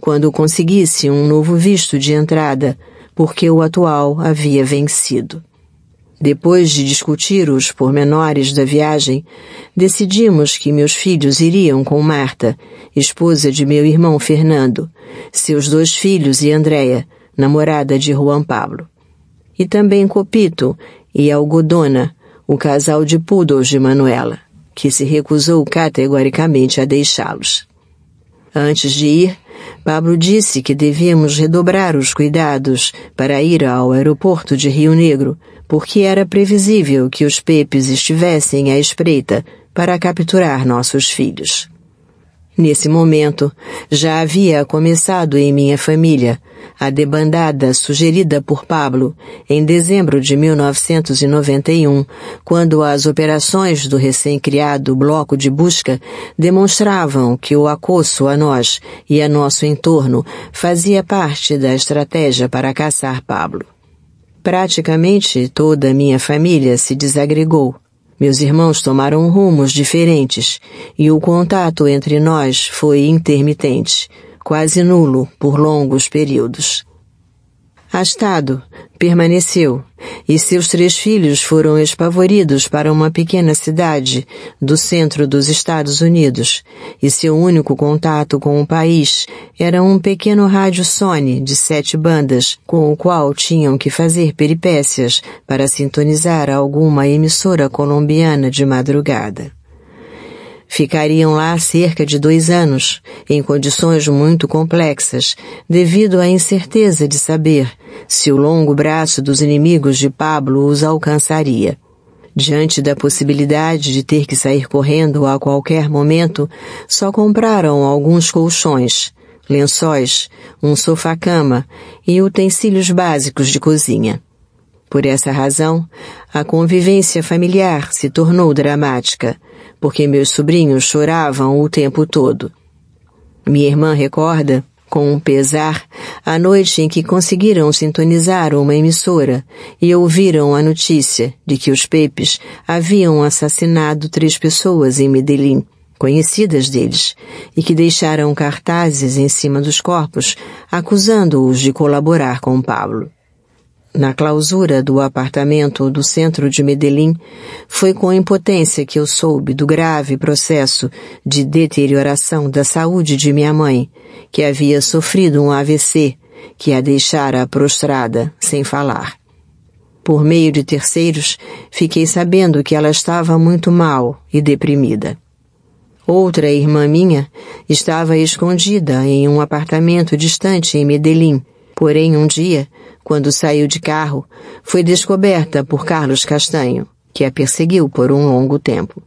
quando conseguisse um novo visto de entrada, porque o atual havia vencido. Depois de discutir os pormenores da viagem, decidimos que meus filhos iriam com Marta, esposa de meu irmão Fernando, seus dois filhos e Andréia, namorada de Juan Pablo. E também Copito e Algodona, o casal de poodles de Manuela, que se recusou categoricamente a deixá-los. Antes de ir, Pablo disse que devíamos redobrar os cuidados para ir ao aeroporto de Rio Negro, porque era previsível que os pepes estivessem à espreita para capturar nossos filhos. Nesse momento, já havia começado em minha família a debandada sugerida por Pablo em dezembro de 1991, quando as operações do recém-criado Bloco de Busca demonstravam que o acosso a nós e a nosso entorno fazia parte da estratégia para caçar Pablo. Praticamente toda minha família se desagregou. Meus irmãos tomaram rumos diferentes e o contato entre nós foi intermitente, quase nulo por longos períodos. Astado permaneceu, e seus três filhos foram espavoridos para uma pequena cidade do centro dos Estados Unidos, e seu único contato com o país era um pequeno rádio Sony de sete bandas, com o qual tinham que fazer peripécias para sintonizar alguma emissora colombiana de madrugada. Ficariam lá cerca de dois anos, em condições muito complexas, devido à incerteza de saber se o longo braço dos inimigos de Pablo os alcançaria. Diante da possibilidade de ter que sair correndo a qualquer momento, só compraram alguns colchões, lençóis, um sofá-cama e utensílios básicos de cozinha. Por essa razão, a convivência familiar se tornou dramática porque meus sobrinhos choravam o tempo todo. Minha irmã recorda, com um pesar, a noite em que conseguiram sintonizar uma emissora e ouviram a notícia de que os Pepes haviam assassinado três pessoas em Medellín, conhecidas deles, e que deixaram cartazes em cima dos corpos, acusando-os de colaborar com Pablo na clausura do apartamento do centro de Medellín, foi com impotência que eu soube do grave processo de deterioração da saúde de minha mãe, que havia sofrido um AVC que a deixara prostrada, sem falar. Por meio de terceiros, fiquei sabendo que ela estava muito mal e deprimida. Outra irmã minha estava escondida em um apartamento distante em Medellín, porém um dia quando saiu de carro, foi descoberta por Carlos Castanho, que a perseguiu por um longo tempo.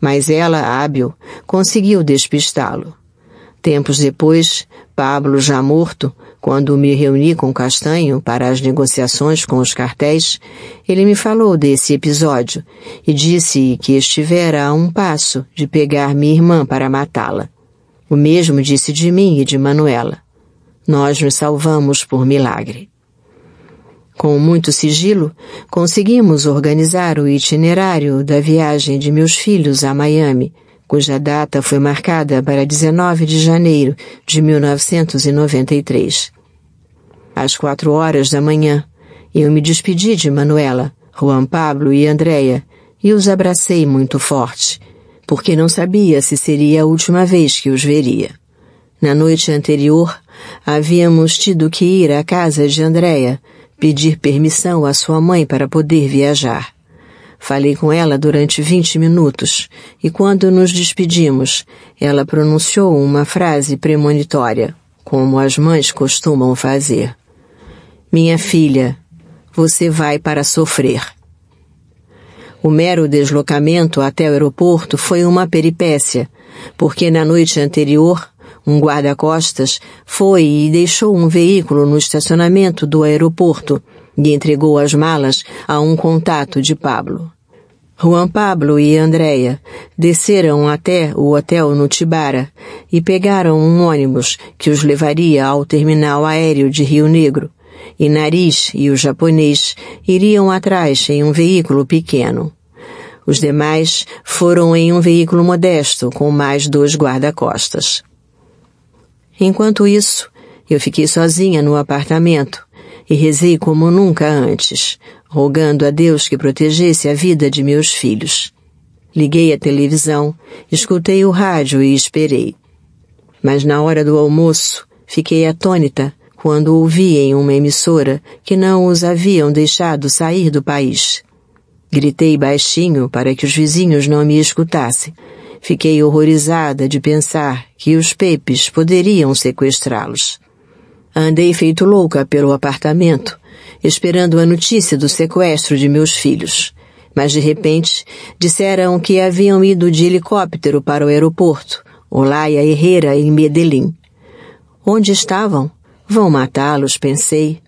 Mas ela, hábil, conseguiu despistá-lo. Tempos depois, Pablo, já morto, quando me reuni com Castanho para as negociações com os cartéis, ele me falou desse episódio e disse que estivera a um passo de pegar minha irmã para matá-la. O mesmo disse de mim e de Manuela. Nós nos salvamos por milagre. Com muito sigilo, conseguimos organizar o itinerário da viagem de meus filhos a Miami, cuja data foi marcada para 19 de janeiro de 1993. Às quatro horas da manhã, eu me despedi de Manuela, Juan Pablo e Andréia e os abracei muito forte, porque não sabia se seria a última vez que os veria. Na noite anterior, havíamos tido que ir à casa de Andréia pedir permissão à sua mãe para poder viajar. Falei com ela durante 20 minutos e quando nos despedimos, ela pronunciou uma frase premonitória, como as mães costumam fazer. Minha filha, você vai para sofrer. O mero deslocamento até o aeroporto foi uma peripécia, porque na noite anterior um guarda-costas foi e deixou um veículo no estacionamento do aeroporto e entregou as malas a um contato de Pablo. Juan Pablo e Andrea desceram até o hotel no Tibara e pegaram um ônibus que os levaria ao terminal aéreo de Rio Negro, e Nariz e o japonês iriam atrás em um veículo pequeno. Os demais foram em um veículo modesto com mais dois guarda-costas. Enquanto isso, eu fiquei sozinha no apartamento e rezei como nunca antes, rogando a Deus que protegesse a vida de meus filhos. Liguei a televisão, escutei o rádio e esperei. Mas na hora do almoço, fiquei atônita quando ouvi em uma emissora que não os haviam deixado sair do país. Gritei baixinho para que os vizinhos não me escutassem Fiquei horrorizada de pensar que os pepes poderiam sequestrá-los. Andei feito louca pelo apartamento, esperando a notícia do sequestro de meus filhos. Mas de repente, disseram que haviam ido de helicóptero para o aeroporto, Olaya Herrera, em Medellín. Onde estavam? Vão matá-los, pensei.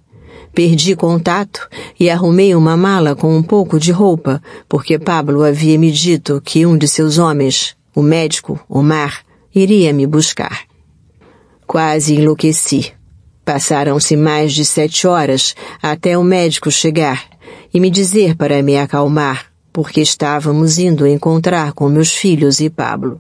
Perdi contato e arrumei uma mala com um pouco de roupa, porque Pablo havia me dito que um de seus homens o médico, Omar, iria me buscar. Quase enlouqueci. Passaram-se mais de sete horas até o médico chegar e me dizer para me acalmar, porque estávamos indo encontrar com meus filhos e Pablo.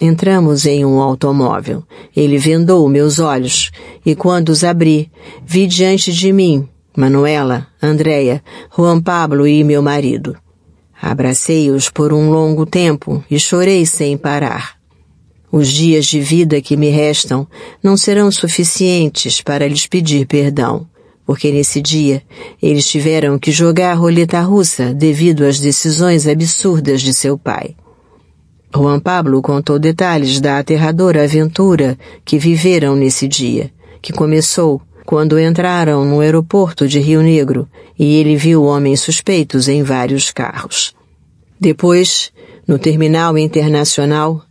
Entramos em um automóvel. Ele vendou meus olhos e, quando os abri, vi diante de mim Manuela, Andréia, Juan Pablo e meu marido. Abracei-os por um longo tempo e chorei sem parar. Os dias de vida que me restam não serão suficientes para lhes pedir perdão, porque nesse dia eles tiveram que jogar a roleta russa devido às decisões absurdas de seu pai. Juan Pablo contou detalhes da aterradora aventura que viveram nesse dia, que começou quando entraram no aeroporto de Rio Negro e ele viu homens suspeitos em vários carros. Depois, no terminal internacional,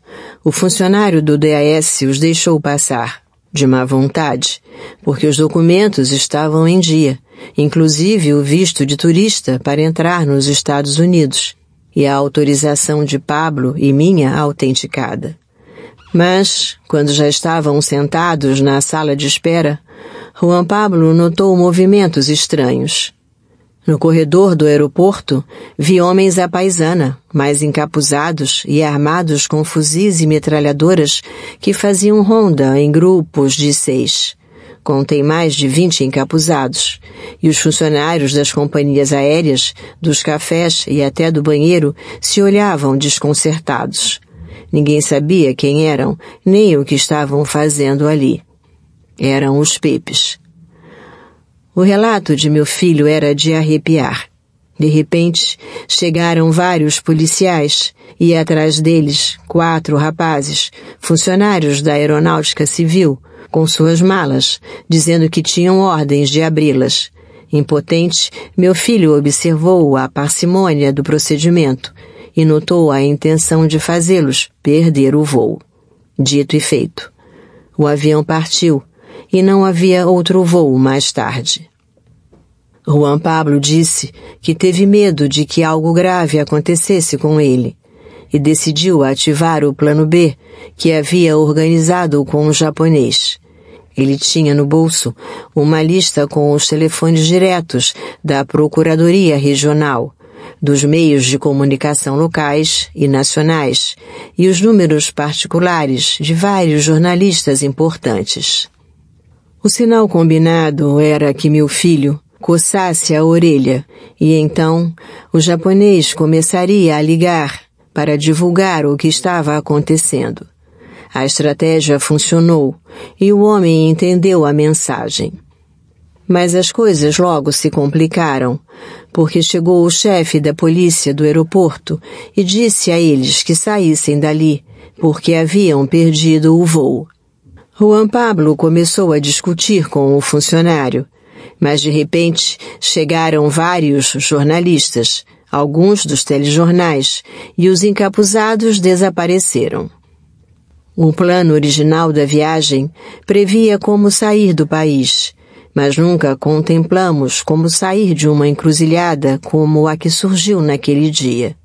o funcionário do DAS os deixou passar, de má vontade, porque os documentos estavam em dia, inclusive o visto de turista para entrar nos Estados Unidos e a autorização de Pablo e minha autenticada. Mas, quando já estavam sentados na sala de espera, Juan Pablo notou movimentos estranhos. No corredor do aeroporto, vi homens à paisana, mais encapuzados e armados com fuzis e metralhadoras que faziam ronda em grupos de seis. Contei mais de vinte encapuzados, e os funcionários das companhias aéreas, dos cafés e até do banheiro se olhavam desconcertados. Ninguém sabia quem eram, nem o que estavam fazendo ali. Eram os pepes. O relato de meu filho era de arrepiar. De repente, chegaram vários policiais e atrás deles quatro rapazes, funcionários da Aeronáutica Civil, com suas malas, dizendo que tinham ordens de abri-las. Impotente, meu filho observou a parcimônia do procedimento e notou a intenção de fazê-los perder o voo. Dito e feito. O avião partiu e não havia outro voo mais tarde. Juan Pablo disse que teve medo de que algo grave acontecesse com ele e decidiu ativar o plano B que havia organizado com o japonês. Ele tinha no bolso uma lista com os telefones diretos da Procuradoria Regional, dos meios de comunicação locais e nacionais e os números particulares de vários jornalistas importantes. O sinal combinado era que meu filho coçasse a orelha e então o japonês começaria a ligar para divulgar o que estava acontecendo. A estratégia funcionou e o homem entendeu a mensagem. Mas as coisas logo se complicaram, porque chegou o chefe da polícia do aeroporto e disse a eles que saíssem dali, porque haviam perdido o voo. Juan Pablo começou a discutir com o funcionário, mas de repente chegaram vários jornalistas, alguns dos telejornais, e os encapuzados desapareceram. O plano original da viagem previa como sair do país, mas nunca contemplamos como sair de uma encruzilhada como a que surgiu naquele dia.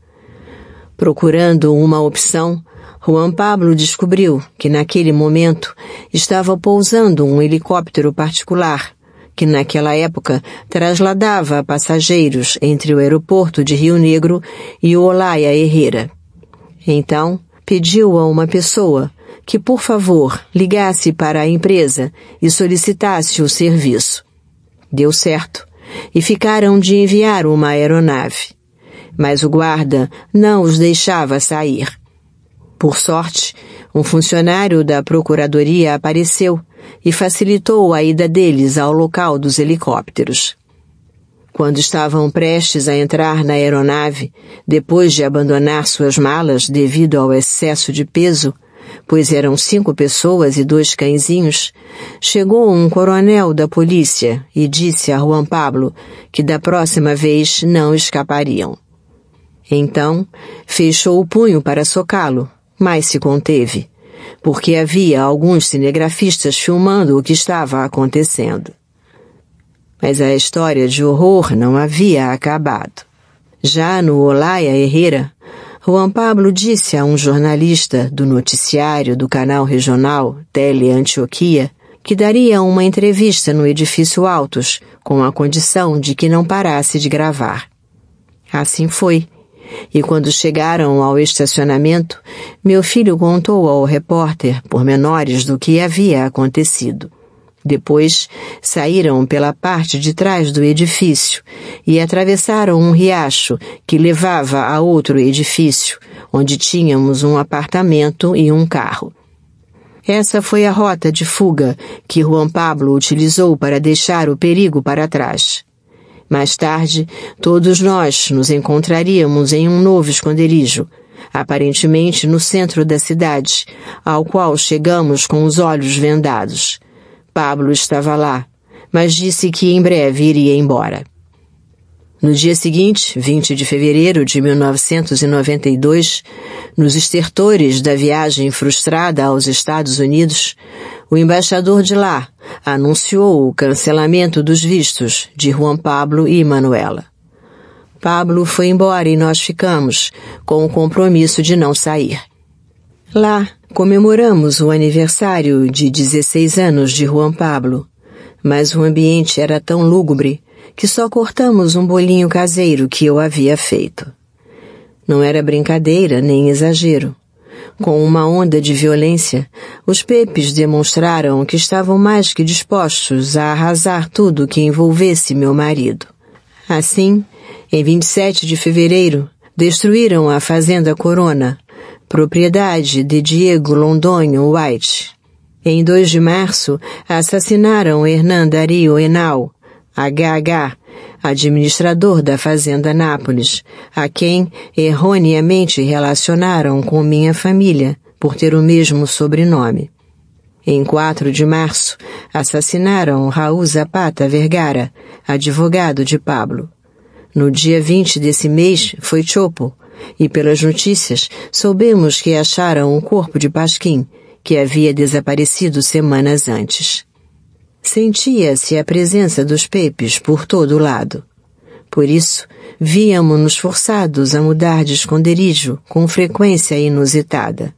Procurando uma opção, Juan Pablo descobriu que naquele momento estava pousando um helicóptero particular, que naquela época trasladava passageiros entre o aeroporto de Rio Negro e o Olaya Herrera. Então, pediu a uma pessoa que, por favor, ligasse para a empresa e solicitasse o serviço. Deu certo, e ficaram de enviar uma aeronave. Mas o guarda não os deixava sair por sorte, um funcionário da procuradoria apareceu e facilitou a ida deles ao local dos helicópteros. Quando estavam prestes a entrar na aeronave, depois de abandonar suas malas devido ao excesso de peso, pois eram cinco pessoas e dois cãezinhos, chegou um coronel da polícia e disse a Juan Pablo que da próxima vez não escapariam. Então, fechou o punho para socá-lo, mas se conteve, porque havia alguns cinegrafistas filmando o que estava acontecendo. Mas a história de horror não havia acabado. Já no Olaia Herrera, Juan Pablo disse a um jornalista do noticiário do canal regional Tele Antioquia que daria uma entrevista no edifício Altos, com a condição de que não parasse de gravar. Assim foi, e quando chegaram ao estacionamento, meu filho contou ao repórter pormenores do que havia acontecido. Depois saíram pela parte de trás do edifício e atravessaram um riacho que levava a outro edifício, onde tínhamos um apartamento e um carro. Essa foi a rota de fuga que Juan Pablo utilizou para deixar o perigo para trás. Mais tarde, todos nós nos encontraríamos em um novo esconderijo, aparentemente no centro da cidade, ao qual chegamos com os olhos vendados. Pablo estava lá, mas disse que em breve iria embora. No dia seguinte, 20 de fevereiro de 1992, nos estertores da viagem frustrada aos Estados Unidos, o embaixador de lá anunciou o cancelamento dos vistos de Juan Pablo e Manuela. Pablo foi embora e nós ficamos, com o compromisso de não sair. Lá, comemoramos o aniversário de 16 anos de Juan Pablo, mas o ambiente era tão lúgubre que só cortamos um bolinho caseiro que eu havia feito. Não era brincadeira nem exagero. Com uma onda de violência, os pepes demonstraram que estavam mais que dispostos a arrasar tudo que envolvesse meu marido. Assim, em 27 de fevereiro, destruíram a Fazenda Corona, propriedade de Diego Londonho White. Em 2 de março, assassinaram Hernan Dario Enal, HH, administrador da Fazenda Nápoles, a quem erroneamente relacionaram com minha família, por ter o mesmo sobrenome. Em 4 de março, assassinaram Raul Zapata Vergara, advogado de Pablo. No dia 20 desse mês foi Chopo, e pelas notícias soubemos que acharam o corpo de Pasquim, que havia desaparecido semanas antes. Sentia-se a presença dos pepes por todo o lado. Por isso, víamos nos forçados a mudar de esconderijo com frequência inusitada.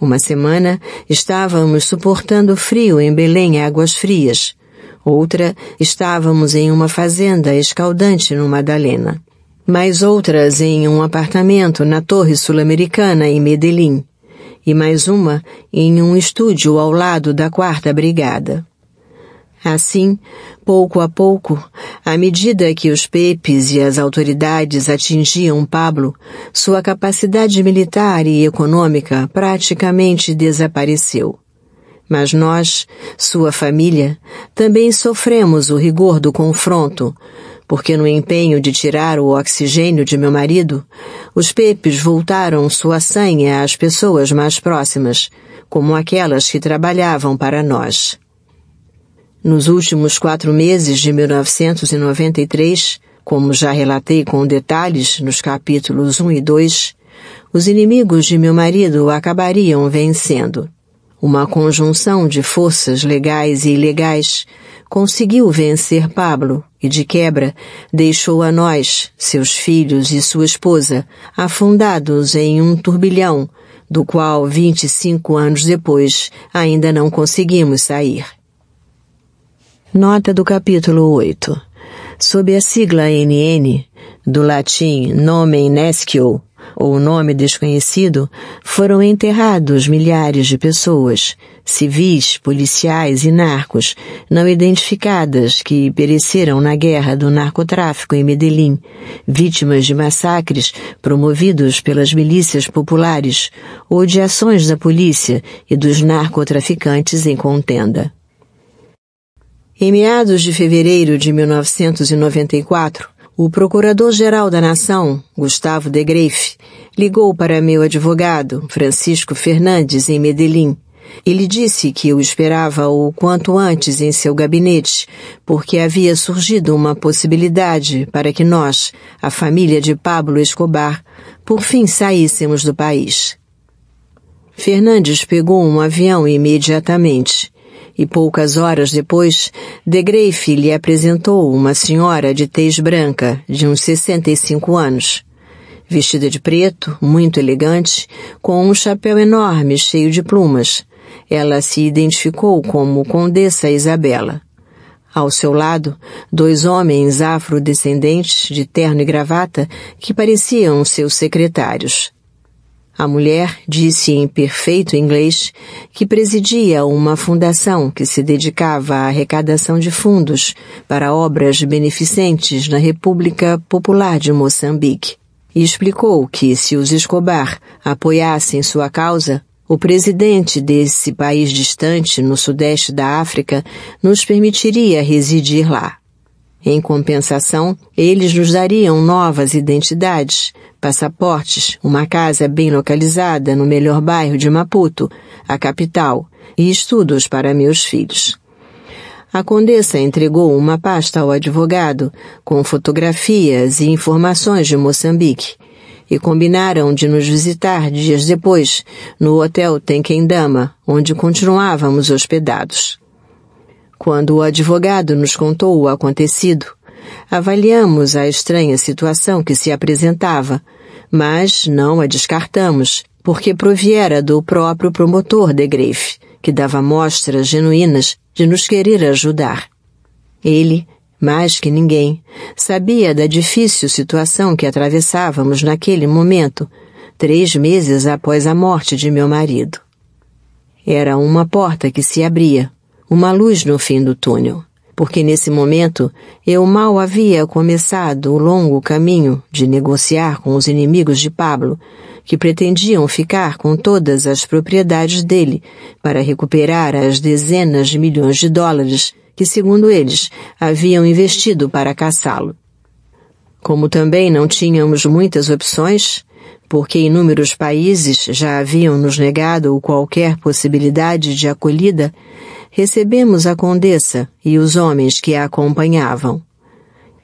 Uma semana estávamos suportando frio em Belém Águas Frias. Outra, estávamos em uma fazenda escaldante no Madalena. Mais outras em um apartamento na Torre Sul-Americana em Medellín. E mais uma em um estúdio ao lado da Quarta Brigada. Assim, pouco a pouco, à medida que os pepes e as autoridades atingiam Pablo, sua capacidade militar e econômica praticamente desapareceu. Mas nós, sua família, também sofremos o rigor do confronto, porque no empenho de tirar o oxigênio de meu marido, os pepes voltaram sua sanha às pessoas mais próximas, como aquelas que trabalhavam para nós. Nos últimos quatro meses de 1993, como já relatei com detalhes nos capítulos 1 e 2, os inimigos de meu marido acabariam vencendo. Uma conjunção de forças legais e ilegais conseguiu vencer Pablo e, de quebra, deixou a nós, seus filhos e sua esposa, afundados em um turbilhão, do qual 25 anos depois ainda não conseguimos sair. Nota do capítulo 8. Sob a sigla NN, do latim nomen nescio, ou nome desconhecido, foram enterrados milhares de pessoas, civis, policiais e narcos, não identificadas que pereceram na guerra do narcotráfico em Medellín, vítimas de massacres promovidos pelas milícias populares ou de ações da polícia e dos narcotraficantes em contenda. Em meados de fevereiro de 1994, o Procurador-Geral da Nação, Gustavo de Greif, ligou para meu advogado, Francisco Fernandes, em Medellín. Ele disse que o esperava o quanto antes em seu gabinete, porque havia surgido uma possibilidade para que nós, a família de Pablo Escobar, por fim saíssemos do país. Fernandes pegou um avião imediatamente e poucas horas depois, de Greife lhe apresentou uma senhora de tez branca, de uns 65 anos, vestida de preto, muito elegante, com um chapéu enorme cheio de plumas. Ela se identificou como Condessa Isabela. Ao seu lado, dois homens afrodescendentes de terno e gravata que pareciam seus secretários. A mulher disse em perfeito inglês que presidia uma fundação que se dedicava à arrecadação de fundos para obras beneficentes na República Popular de Moçambique e explicou que se os Escobar apoiassem sua causa, o presidente desse país distante no sudeste da África nos permitiria residir lá. Em compensação, eles nos dariam novas identidades, passaportes, uma casa bem localizada no melhor bairro de Maputo, a capital, e estudos para meus filhos. A condessa entregou uma pasta ao advogado, com fotografias e informações de Moçambique, e combinaram de nos visitar dias depois, no Hotel Tenquendama, onde continuávamos hospedados. Quando o advogado nos contou o acontecido, avaliamos a estranha situação que se apresentava, mas não a descartamos, porque proviera do próprio promotor de Greif, que dava mostras genuínas de nos querer ajudar. Ele, mais que ninguém, sabia da difícil situação que atravessávamos naquele momento, três meses após a morte de meu marido. Era uma porta que se abria, uma luz no fim do túnel, porque nesse momento eu mal havia começado o longo caminho de negociar com os inimigos de Pablo, que pretendiam ficar com todas as propriedades dele para recuperar as dezenas de milhões de dólares que, segundo eles, haviam investido para caçá-lo. Como também não tínhamos muitas opções, porque inúmeros países já haviam nos negado qualquer possibilidade de acolhida, recebemos a condessa e os homens que a acompanhavam.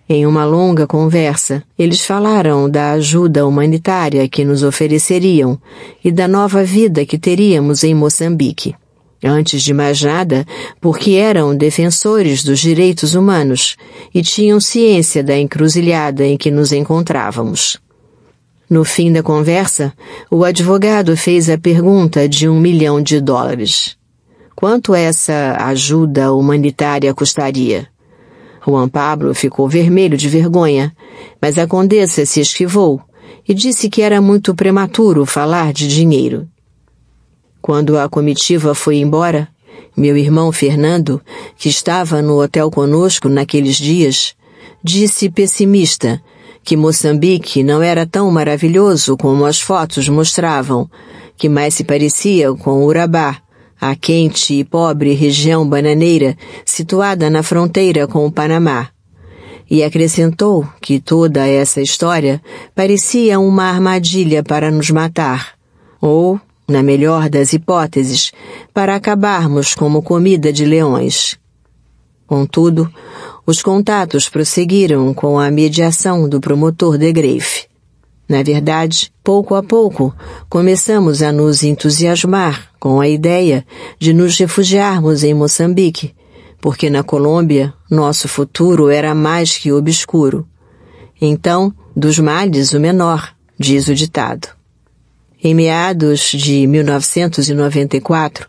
Em uma longa conversa, eles falaram da ajuda humanitária que nos ofereceriam e da nova vida que teríamos em Moçambique. Antes de mais nada, porque eram defensores dos direitos humanos e tinham ciência da encruzilhada em que nos encontrávamos. No fim da conversa, o advogado fez a pergunta de um milhão de dólares. Quanto essa ajuda humanitária custaria? Juan Pablo ficou vermelho de vergonha, mas a condessa se esquivou e disse que era muito prematuro falar de dinheiro. Quando a comitiva foi embora, meu irmão Fernando, que estava no hotel conosco naqueles dias, disse pessimista que Moçambique não era tão maravilhoso como as fotos mostravam, que mais se parecia com Urabá, a quente e pobre região bananeira situada na fronteira com o Panamá. E acrescentou que toda essa história parecia uma armadilha para nos matar, ou, na melhor das hipóteses, para acabarmos como comida de leões. Contudo, os contatos prosseguiram com a mediação do promotor de Greife. Na verdade, pouco a pouco, começamos a nos entusiasmar com a ideia de nos refugiarmos em Moçambique, porque na Colômbia nosso futuro era mais que obscuro. Então, dos males o menor, diz o ditado. Em meados de 1994,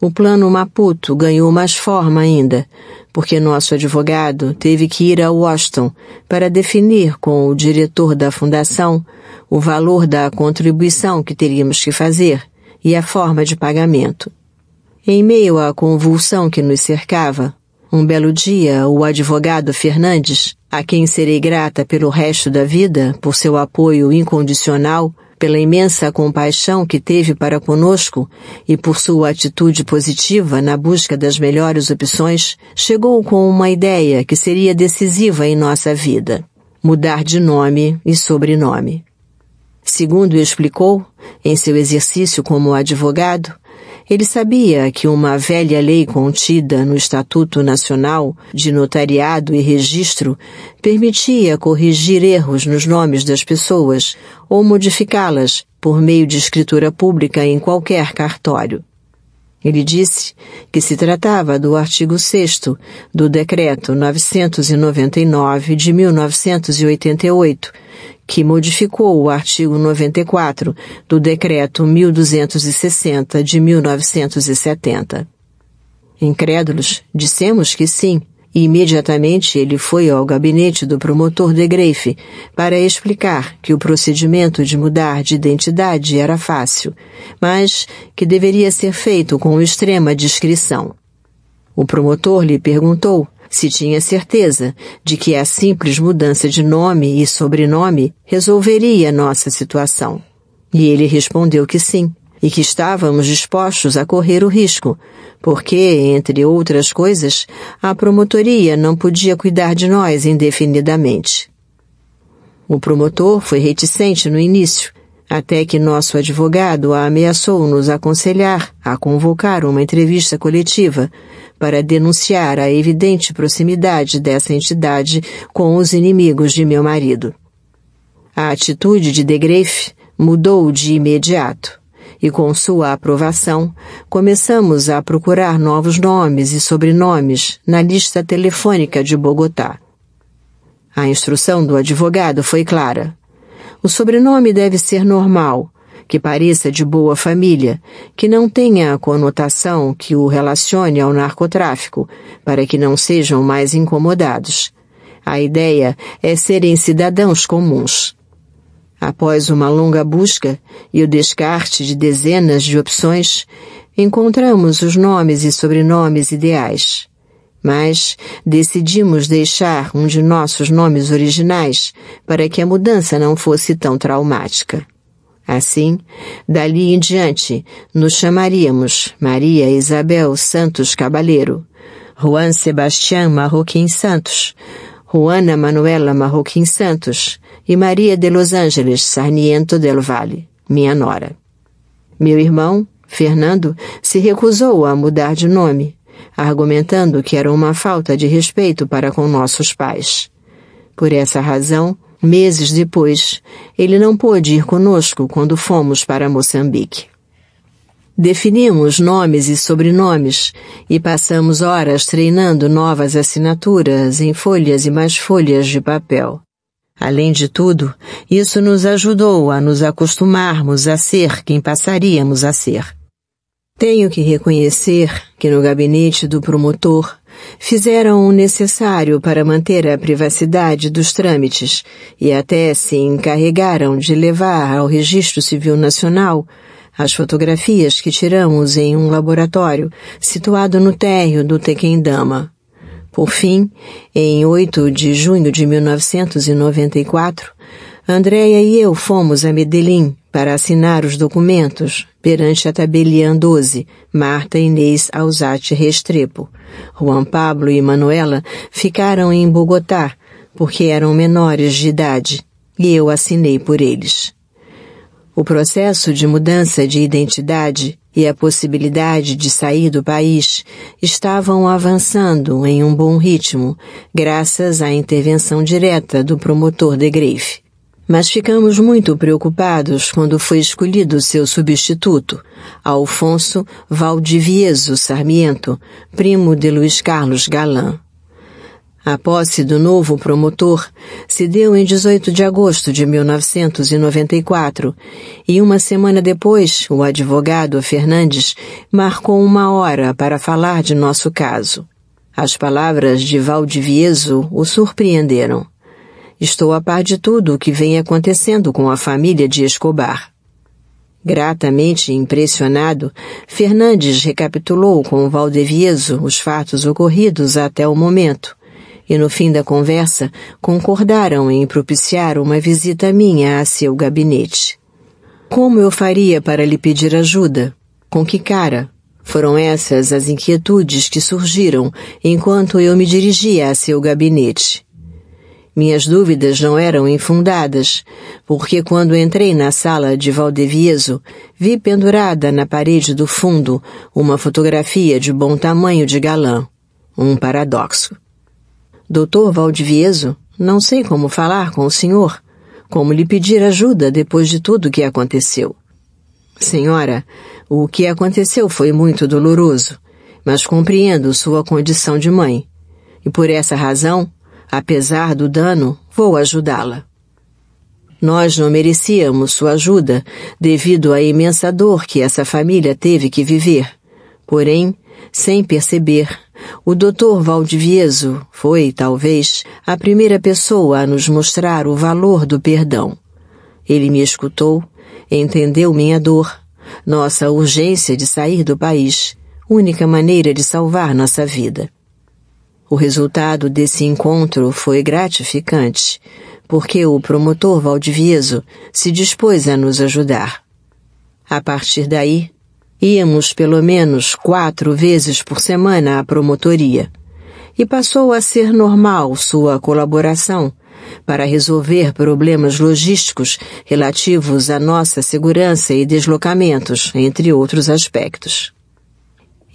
o plano Maputo ganhou mais forma ainda, porque nosso advogado teve que ir a Washington para definir com o diretor da fundação o valor da contribuição que teríamos que fazer e a forma de pagamento. Em meio à convulsão que nos cercava, um belo dia, o advogado Fernandes, a quem serei grata pelo resto da vida, por seu apoio incondicional, pela imensa compaixão que teve para conosco e por sua atitude positiva na busca das melhores opções, chegou com uma ideia que seria decisiva em nossa vida: mudar de nome e sobrenome. Segundo explicou, em seu exercício como advogado, ele sabia que uma velha lei contida no Estatuto Nacional de Notariado e Registro permitia corrigir erros nos nomes das pessoas ou modificá-las por meio de escritura pública em qualquer cartório. Ele disse que se tratava do artigo 6 do Decreto 999 de 1988, que modificou o artigo 94 do Decreto 1260 de 1970. Incrédulos, dissemos que sim, e imediatamente ele foi ao gabinete do promotor de Greife para explicar que o procedimento de mudar de identidade era fácil, mas que deveria ser feito com extrema discrição. O promotor lhe perguntou se tinha certeza de que a simples mudança de nome e sobrenome resolveria nossa situação. E ele respondeu que sim, e que estávamos dispostos a correr o risco, porque, entre outras coisas, a promotoria não podia cuidar de nós indefinidamente. O promotor foi reticente no início, até que nosso advogado a ameaçou nos aconselhar a convocar uma entrevista coletiva para denunciar a evidente proximidade dessa entidade com os inimigos de meu marido. A atitude de De Greif mudou de imediato e com sua aprovação, começamos a procurar novos nomes e sobrenomes na lista telefônica de Bogotá. A instrução do advogado foi clara. O sobrenome deve ser normal, que pareça de boa família, que não tenha a conotação que o relacione ao narcotráfico, para que não sejam mais incomodados. A ideia é serem cidadãos comuns. Após uma longa busca e o descarte de dezenas de opções, encontramos os nomes e sobrenomes ideais mas decidimos deixar um de nossos nomes originais para que a mudança não fosse tão traumática. Assim, dali em diante, nos chamaríamos Maria Isabel Santos Cabaleiro, Juan Sebastián Marroquim Santos, Juana Manuela Marroquim Santos e Maria de Los Angeles Sarniento del Valle, minha nora. Meu irmão, Fernando, se recusou a mudar de nome argumentando que era uma falta de respeito para com nossos pais. Por essa razão, meses depois, ele não pôde ir conosco quando fomos para Moçambique. Definimos nomes e sobrenomes e passamos horas treinando novas assinaturas em folhas e mais folhas de papel. Além de tudo, isso nos ajudou a nos acostumarmos a ser quem passaríamos a ser. Tenho que reconhecer que no gabinete do promotor fizeram o necessário para manter a privacidade dos trâmites e até se encarregaram de levar ao Registro Civil Nacional as fotografias que tiramos em um laboratório situado no térreo do Tequendama. Por fim, em 8 de junho de 1994, Andréia e eu fomos a Medellín para assinar os documentos perante a tabeliã 12, Marta Inês Alzate Restrepo. Juan Pablo e Manuela ficaram em Bogotá, porque eram menores de idade, e eu assinei por eles. O processo de mudança de identidade e a possibilidade de sair do país estavam avançando em um bom ritmo, graças à intervenção direta do promotor de Greife. Mas ficamos muito preocupados quando foi escolhido seu substituto, Alfonso Valdivieso Sarmiento, primo de Luiz Carlos Galan. A posse do novo promotor se deu em 18 de agosto de 1994 e uma semana depois o advogado Fernandes marcou uma hora para falar de nosso caso. As palavras de Valdivieso o surpreenderam. Estou a par de tudo o que vem acontecendo com a família de Escobar. Gratamente impressionado, Fernandes recapitulou com Valdevieso os fatos ocorridos até o momento, e no fim da conversa concordaram em propiciar uma visita minha a seu gabinete. Como eu faria para lhe pedir ajuda? Com que cara? Foram essas as inquietudes que surgiram enquanto eu me dirigia a seu gabinete. Minhas dúvidas não eram infundadas, porque quando entrei na sala de Valdevieso, vi pendurada na parede do fundo uma fotografia de bom tamanho de galã. Um paradoxo. Doutor Valdevieso, não sei como falar com o senhor, como lhe pedir ajuda depois de tudo o que aconteceu. Senhora, o que aconteceu foi muito doloroso, mas compreendo sua condição de mãe. E por essa razão, Apesar do dano, vou ajudá-la. Nós não merecíamos sua ajuda devido à imensa dor que essa família teve que viver. Porém, sem perceber, o Dr. Valdivieso foi, talvez, a primeira pessoa a nos mostrar o valor do perdão. Ele me escutou, entendeu minha dor, nossa urgência de sair do país, única maneira de salvar nossa vida. O resultado desse encontro foi gratificante, porque o promotor Valdivieso se dispôs a nos ajudar. A partir daí, íamos pelo menos quatro vezes por semana à promotoria, e passou a ser normal sua colaboração para resolver problemas logísticos relativos à nossa segurança e deslocamentos, entre outros aspectos.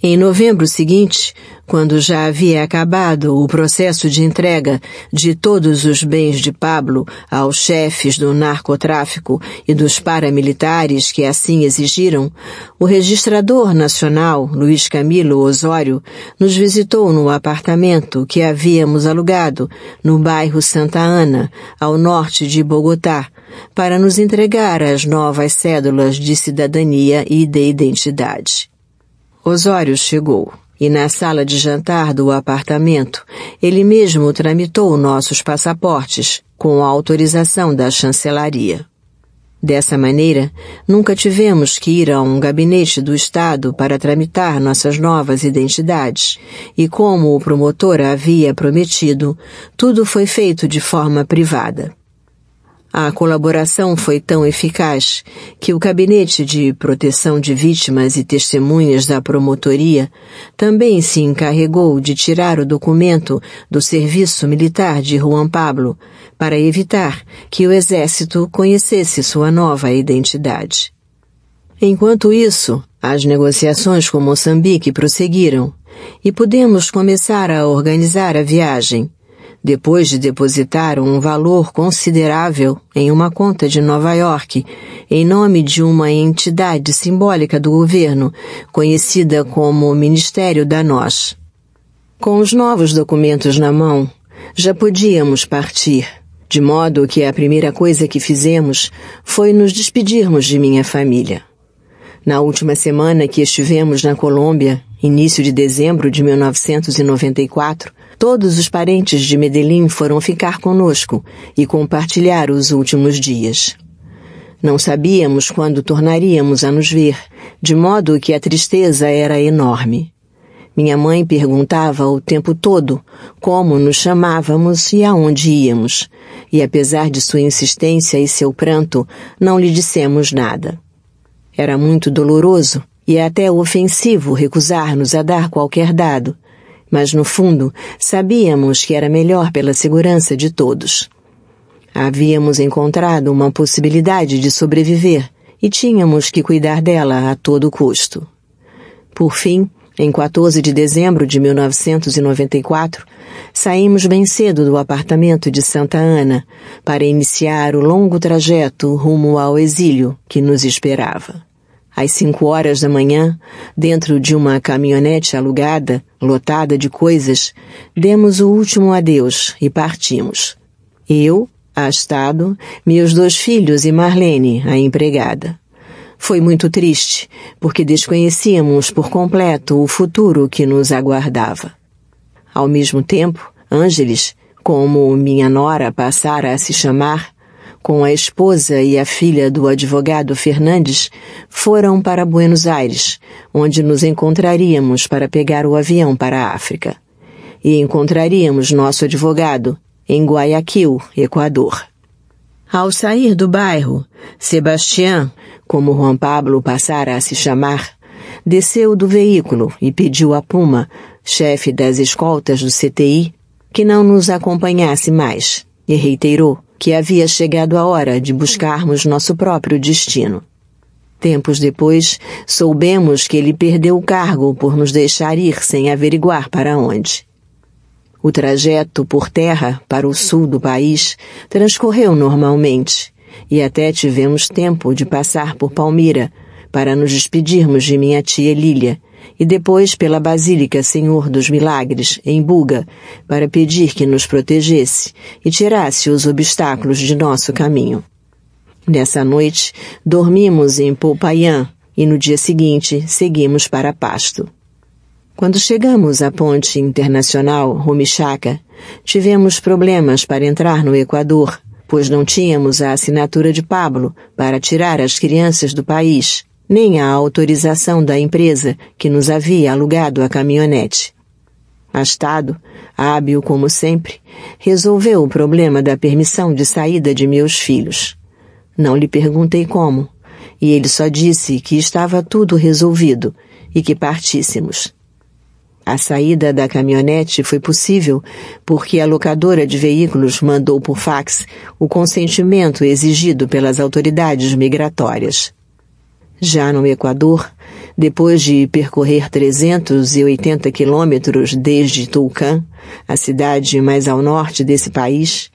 Em novembro seguinte, quando já havia acabado o processo de entrega de todos os bens de Pablo aos chefes do narcotráfico e dos paramilitares que assim exigiram, o registrador nacional, Luiz Camilo Osório, nos visitou no apartamento que havíamos alugado no bairro Santa Ana, ao norte de Bogotá, para nos entregar as novas cédulas de cidadania e de identidade. Osório chegou e na sala de jantar do apartamento, ele mesmo tramitou nossos passaportes com a autorização da chancelaria. Dessa maneira, nunca tivemos que ir a um gabinete do Estado para tramitar nossas novas identidades, e como o promotor havia prometido, tudo foi feito de forma privada. A colaboração foi tão eficaz que o Gabinete de Proteção de Vítimas e Testemunhas da Promotoria também se encarregou de tirar o documento do Serviço Militar de Juan Pablo para evitar que o Exército conhecesse sua nova identidade. Enquanto isso, as negociações com Moçambique prosseguiram e pudemos começar a organizar a viagem depois de depositar um valor considerável em uma conta de Nova York, em nome de uma entidade simbólica do governo, conhecida como Ministério da Nós. Com os novos documentos na mão, já podíamos partir, de modo que a primeira coisa que fizemos foi nos despedirmos de minha família. Na última semana que estivemos na Colômbia, início de dezembro de 1994, Todos os parentes de Medellín foram ficar conosco e compartilhar os últimos dias. Não sabíamos quando tornaríamos a nos ver, de modo que a tristeza era enorme. Minha mãe perguntava o tempo todo como nos chamávamos e aonde íamos, e apesar de sua insistência e seu pranto, não lhe dissemos nada. Era muito doloroso e até ofensivo recusar-nos a dar qualquer dado, mas no fundo sabíamos que era melhor pela segurança de todos. Havíamos encontrado uma possibilidade de sobreviver e tínhamos que cuidar dela a todo custo. Por fim, em 14 de dezembro de 1994, saímos bem cedo do apartamento de Santa Ana para iniciar o longo trajeto rumo ao exílio que nos esperava às cinco horas da manhã, dentro de uma caminhonete alugada, lotada de coisas, demos o último adeus e partimos. Eu, Astado, meus dois filhos e Marlene, a empregada. Foi muito triste, porque desconhecíamos por completo o futuro que nos aguardava. Ao mesmo tempo, Ângeles, como minha nora passara a se chamar, com a esposa e a filha do advogado Fernandes, foram para Buenos Aires, onde nos encontraríamos para pegar o avião para a África. E encontraríamos nosso advogado em Guayaquil, Equador. Ao sair do bairro, Sebastião, como Juan Pablo passara a se chamar, desceu do veículo e pediu a Puma, chefe das escoltas do CTI, que não nos acompanhasse mais, e reiterou: que havia chegado a hora de buscarmos nosso próprio destino. Tempos depois, soubemos que ele perdeu o cargo por nos deixar ir sem averiguar para onde. O trajeto por terra para o sul do país transcorreu normalmente e até tivemos tempo de passar por Palmira para nos despedirmos de minha tia Lília, e depois pela Basílica Senhor dos Milagres, em Buga, para pedir que nos protegesse e tirasse os obstáculos de nosso caminho. Nessa noite, dormimos em Poupaian e no dia seguinte seguimos para Pasto. Quando chegamos à ponte internacional Rumichaca, tivemos problemas para entrar no Equador, pois não tínhamos a assinatura de Pablo para tirar as crianças do país, nem a autorização da empresa que nos havia alugado a caminhonete. Estado, hábil como sempre, resolveu o problema da permissão de saída de meus filhos. Não lhe perguntei como, e ele só disse que estava tudo resolvido e que partíssemos. A saída da caminhonete foi possível porque a locadora de veículos mandou por fax o consentimento exigido pelas autoridades migratórias. Já no Equador, depois de percorrer 380 quilômetros desde Tulcán, a cidade mais ao norte desse país,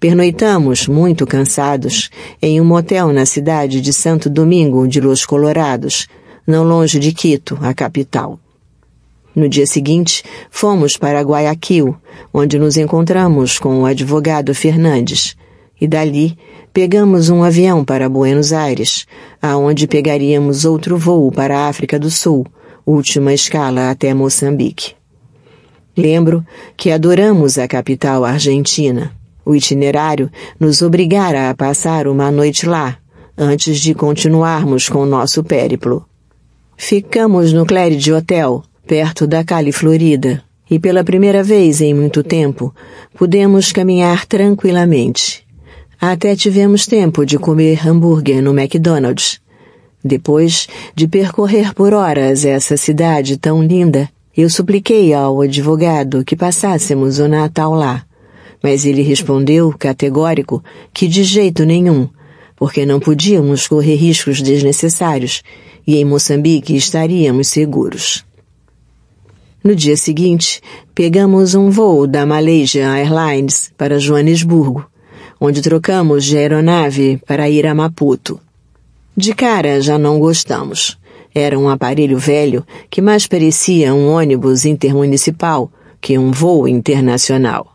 pernoitamos, muito cansados, em um motel na cidade de Santo Domingo de Los Colorados, não longe de Quito, a capital. No dia seguinte, fomos para Guayaquil, onde nos encontramos com o advogado Fernandes, e dali pegamos um avião para Buenos Aires, aonde pegaríamos outro voo para a África do Sul, última escala até Moçambique. Lembro que adoramos a capital argentina. O itinerário nos obrigara a passar uma noite lá, antes de continuarmos com nosso périplo. Ficamos no Cléride Hotel, perto da Cali Florida, e pela primeira vez em muito tempo, pudemos caminhar tranquilamente até tivemos tempo de comer hambúrguer no McDonald's. Depois de percorrer por horas essa cidade tão linda, eu supliquei ao advogado que passássemos o Natal lá. Mas ele respondeu, categórico, que de jeito nenhum, porque não podíamos correr riscos desnecessários e em Moçambique estaríamos seguros. No dia seguinte, pegamos um voo da Malaysia Airlines para Joanesburgo onde trocamos de aeronave para ir a Maputo. De cara já não gostamos. Era um aparelho velho que mais parecia um ônibus intermunicipal que um voo internacional.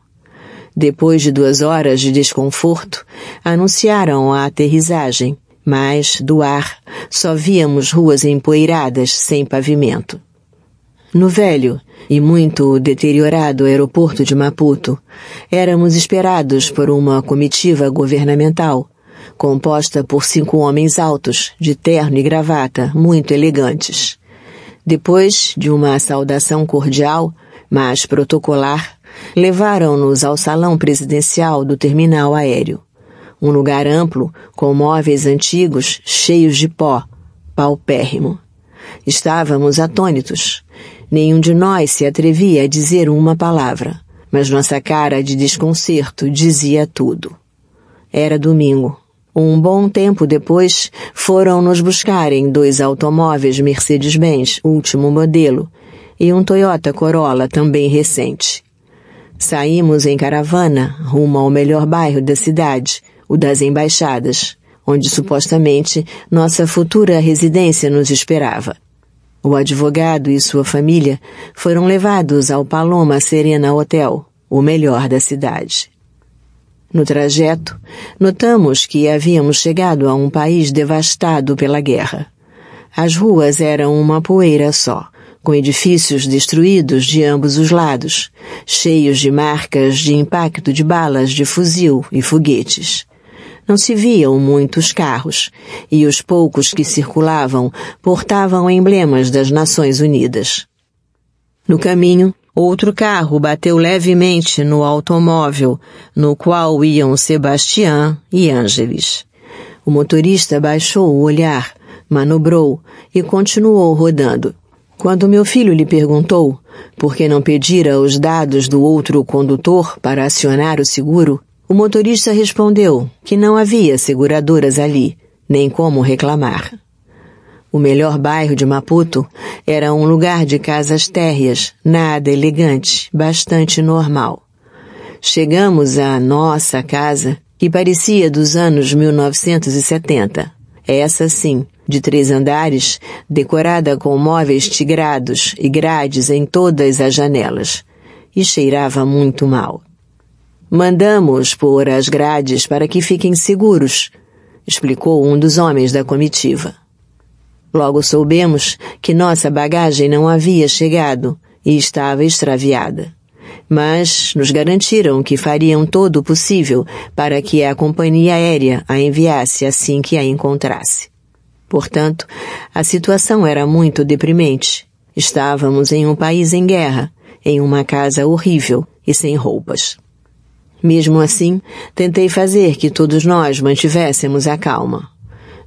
Depois de duas horas de desconforto, anunciaram a aterrissagem, mas, do ar, só víamos ruas empoeiradas sem pavimento. No velho e muito deteriorado aeroporto de Maputo, éramos esperados por uma comitiva governamental, composta por cinco homens altos, de terno e gravata, muito elegantes. Depois de uma saudação cordial, mas protocolar, levaram-nos ao salão presidencial do terminal aéreo. Um lugar amplo, com móveis antigos, cheios de pó, paupérrimo. Estávamos atônitos. Nenhum de nós se atrevia a dizer uma palavra, mas nossa cara de desconcerto dizia tudo. Era domingo. Um bom tempo depois, foram nos buscar em dois automóveis Mercedes-Benz, último modelo, e um Toyota Corolla também recente. Saímos em caravana rumo ao melhor bairro da cidade, o das Embaixadas, onde supostamente nossa futura residência nos esperava. O advogado e sua família foram levados ao Paloma Serena Hotel, o melhor da cidade. No trajeto, notamos que havíamos chegado a um país devastado pela guerra. As ruas eram uma poeira só, com edifícios destruídos de ambos os lados, cheios de marcas de impacto de balas de fuzil e foguetes. Não se viam muitos carros, e os poucos que circulavam portavam emblemas das Nações Unidas. No caminho, outro carro bateu levemente no automóvel no qual iam Sebastião e Ângeles. O motorista baixou o olhar, manobrou e continuou rodando. Quando meu filho lhe perguntou por que não pedira os dados do outro condutor para acionar o seguro, o motorista respondeu que não havia seguradoras ali, nem como reclamar. O melhor bairro de Maputo era um lugar de casas térreas, nada elegante, bastante normal. Chegamos à nossa casa, que parecia dos anos 1970. É essa sim, de três andares, decorada com móveis tigrados e grades em todas as janelas. E cheirava muito mal. Mandamos pôr as grades para que fiquem seguros, explicou um dos homens da comitiva. Logo soubemos que nossa bagagem não havia chegado e estava extraviada. Mas nos garantiram que fariam todo o possível para que a companhia aérea a enviasse assim que a encontrasse. Portanto, a situação era muito deprimente. Estávamos em um país em guerra, em uma casa horrível e sem roupas. Mesmo assim, tentei fazer que todos nós mantivéssemos a calma.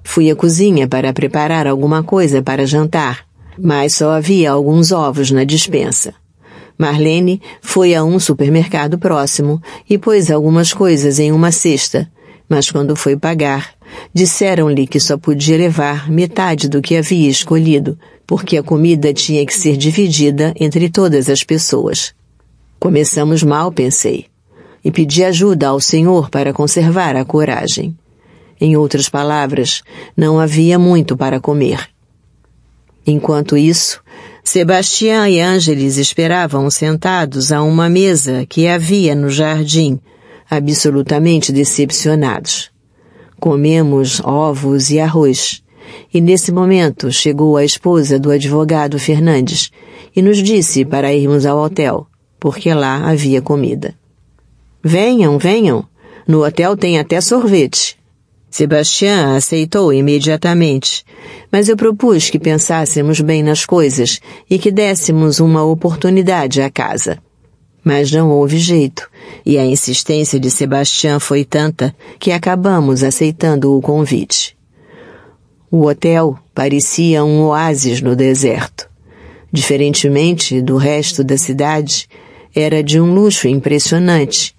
Fui à cozinha para preparar alguma coisa para jantar, mas só havia alguns ovos na dispensa. Marlene foi a um supermercado próximo e pôs algumas coisas em uma cesta, mas quando foi pagar, disseram-lhe que só podia levar metade do que havia escolhido, porque a comida tinha que ser dividida entre todas as pessoas. Começamos mal, pensei e pedi ajuda ao Senhor para conservar a coragem. Em outras palavras, não havia muito para comer. Enquanto isso, Sebastião e Ângeles esperavam sentados a uma mesa que havia no jardim, absolutamente decepcionados. Comemos ovos e arroz. E nesse momento chegou a esposa do advogado Fernandes e nos disse para irmos ao hotel, porque lá havia comida. Venham, venham. No hotel tem até sorvete. Sebastião aceitou imediatamente, mas eu propus que pensássemos bem nas coisas e que dessemos uma oportunidade à casa. Mas não houve jeito, e a insistência de Sebastião foi tanta que acabamos aceitando o convite. O hotel parecia um oásis no deserto. Diferentemente do resto da cidade, era de um luxo impressionante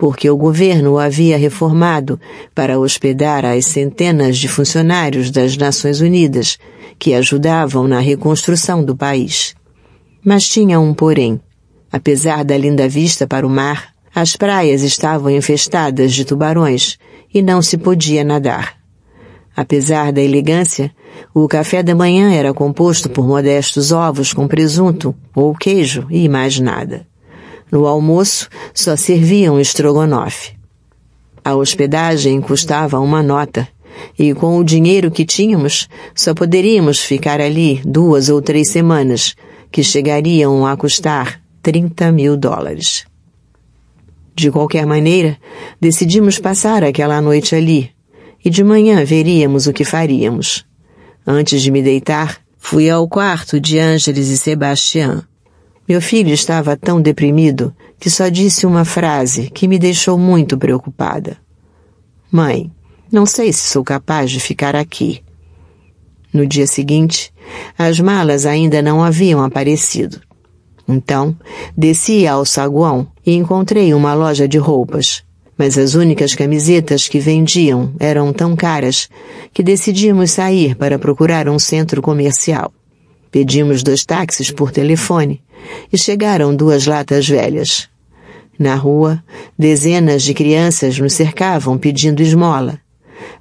porque o governo o havia reformado para hospedar as centenas de funcionários das Nações Unidas que ajudavam na reconstrução do país. Mas tinha um porém. Apesar da linda vista para o mar, as praias estavam infestadas de tubarões e não se podia nadar. Apesar da elegância, o café da manhã era composto por modestos ovos com presunto ou queijo e mais nada. No almoço, só serviam estrogonofe. A hospedagem custava uma nota, e com o dinheiro que tínhamos, só poderíamos ficar ali duas ou três semanas, que chegariam a custar 30 mil dólares. De qualquer maneira, decidimos passar aquela noite ali, e de manhã veríamos o que faríamos. Antes de me deitar, fui ao quarto de Ângeles e Sebastião meu filho estava tão deprimido que só disse uma frase que me deixou muito preocupada: Mãe, não sei se sou capaz de ficar aqui. No dia seguinte, as malas ainda não haviam aparecido. Então, desci ao saguão e encontrei uma loja de roupas, mas as únicas camisetas que vendiam eram tão caras que decidimos sair para procurar um centro comercial. Pedimos dois táxis por telefone e chegaram duas latas velhas. Na rua, dezenas de crianças nos cercavam pedindo esmola.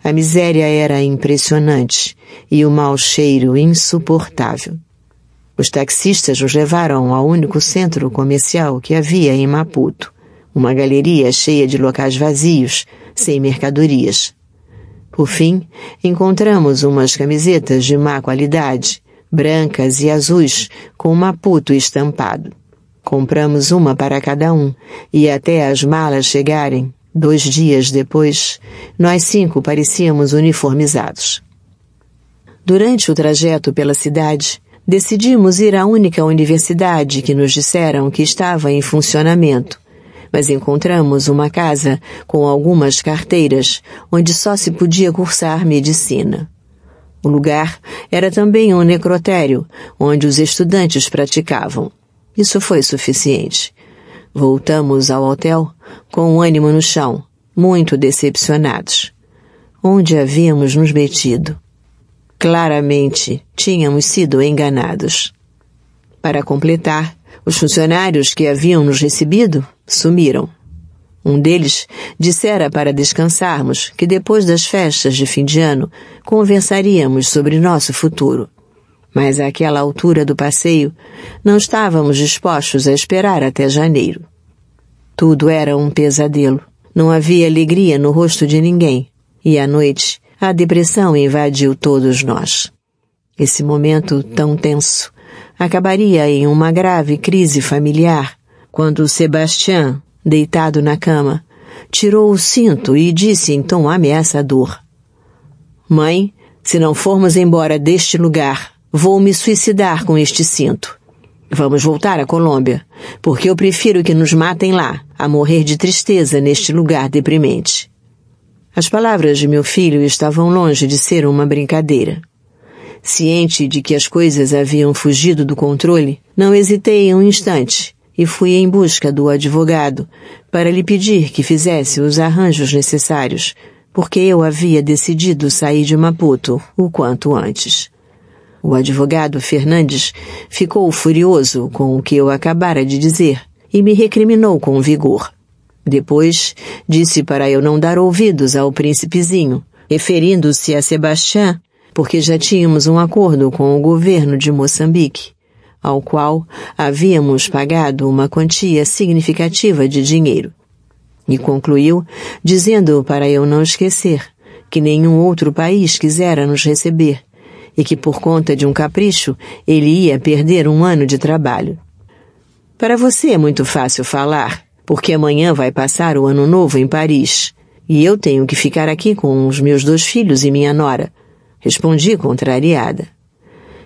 A miséria era impressionante e o mau cheiro insuportável. Os taxistas nos levaram ao único centro comercial que havia em Maputo, uma galeria cheia de locais vazios, sem mercadorias. Por fim, encontramos umas camisetas de má qualidade brancas e azuis, com Maputo estampado. Compramos uma para cada um, e até as malas chegarem, dois dias depois, nós cinco parecíamos uniformizados. Durante o trajeto pela cidade, decidimos ir à única universidade que nos disseram que estava em funcionamento, mas encontramos uma casa com algumas carteiras onde só se podia cursar medicina. O lugar era também um necrotério, onde os estudantes praticavam. Isso foi suficiente. Voltamos ao hotel, com o ânimo no chão, muito decepcionados. Onde havíamos nos metido? Claramente, tínhamos sido enganados. Para completar, os funcionários que haviam nos recebido sumiram. Um deles dissera para descansarmos que depois das festas de fim de ano conversaríamos sobre nosso futuro. Mas àquela altura do passeio não estávamos dispostos a esperar até janeiro. Tudo era um pesadelo. Não havia alegria no rosto de ninguém. E à noite, a depressão invadiu todos nós. Esse momento tão tenso acabaria em uma grave crise familiar quando Sebastián, deitado na cama, tirou o cinto e disse em então tom ameaçador: Mãe, se não formos embora deste lugar, vou me suicidar com este cinto. Vamos voltar à Colômbia, porque eu prefiro que nos matem lá, a morrer de tristeza neste lugar deprimente. As palavras de meu filho estavam longe de ser uma brincadeira. Ciente de que as coisas haviam fugido do controle, não hesitei um instante e fui em busca do advogado para lhe pedir que fizesse os arranjos necessários, porque eu havia decidido sair de Maputo o quanto antes. O advogado Fernandes ficou furioso com o que eu acabara de dizer e me recriminou com vigor. Depois, disse para eu não dar ouvidos ao príncipezinho, referindo-se a Sebastião, porque já tínhamos um acordo com o governo de Moçambique ao qual havíamos pagado uma quantia significativa de dinheiro. E concluiu, dizendo para eu não esquecer, que nenhum outro país quisera nos receber, e que por conta de um capricho ele ia perder um ano de trabalho. Para você é muito fácil falar, porque amanhã vai passar o ano novo em Paris, e eu tenho que ficar aqui com os meus dois filhos e minha nora. Respondi contrariada.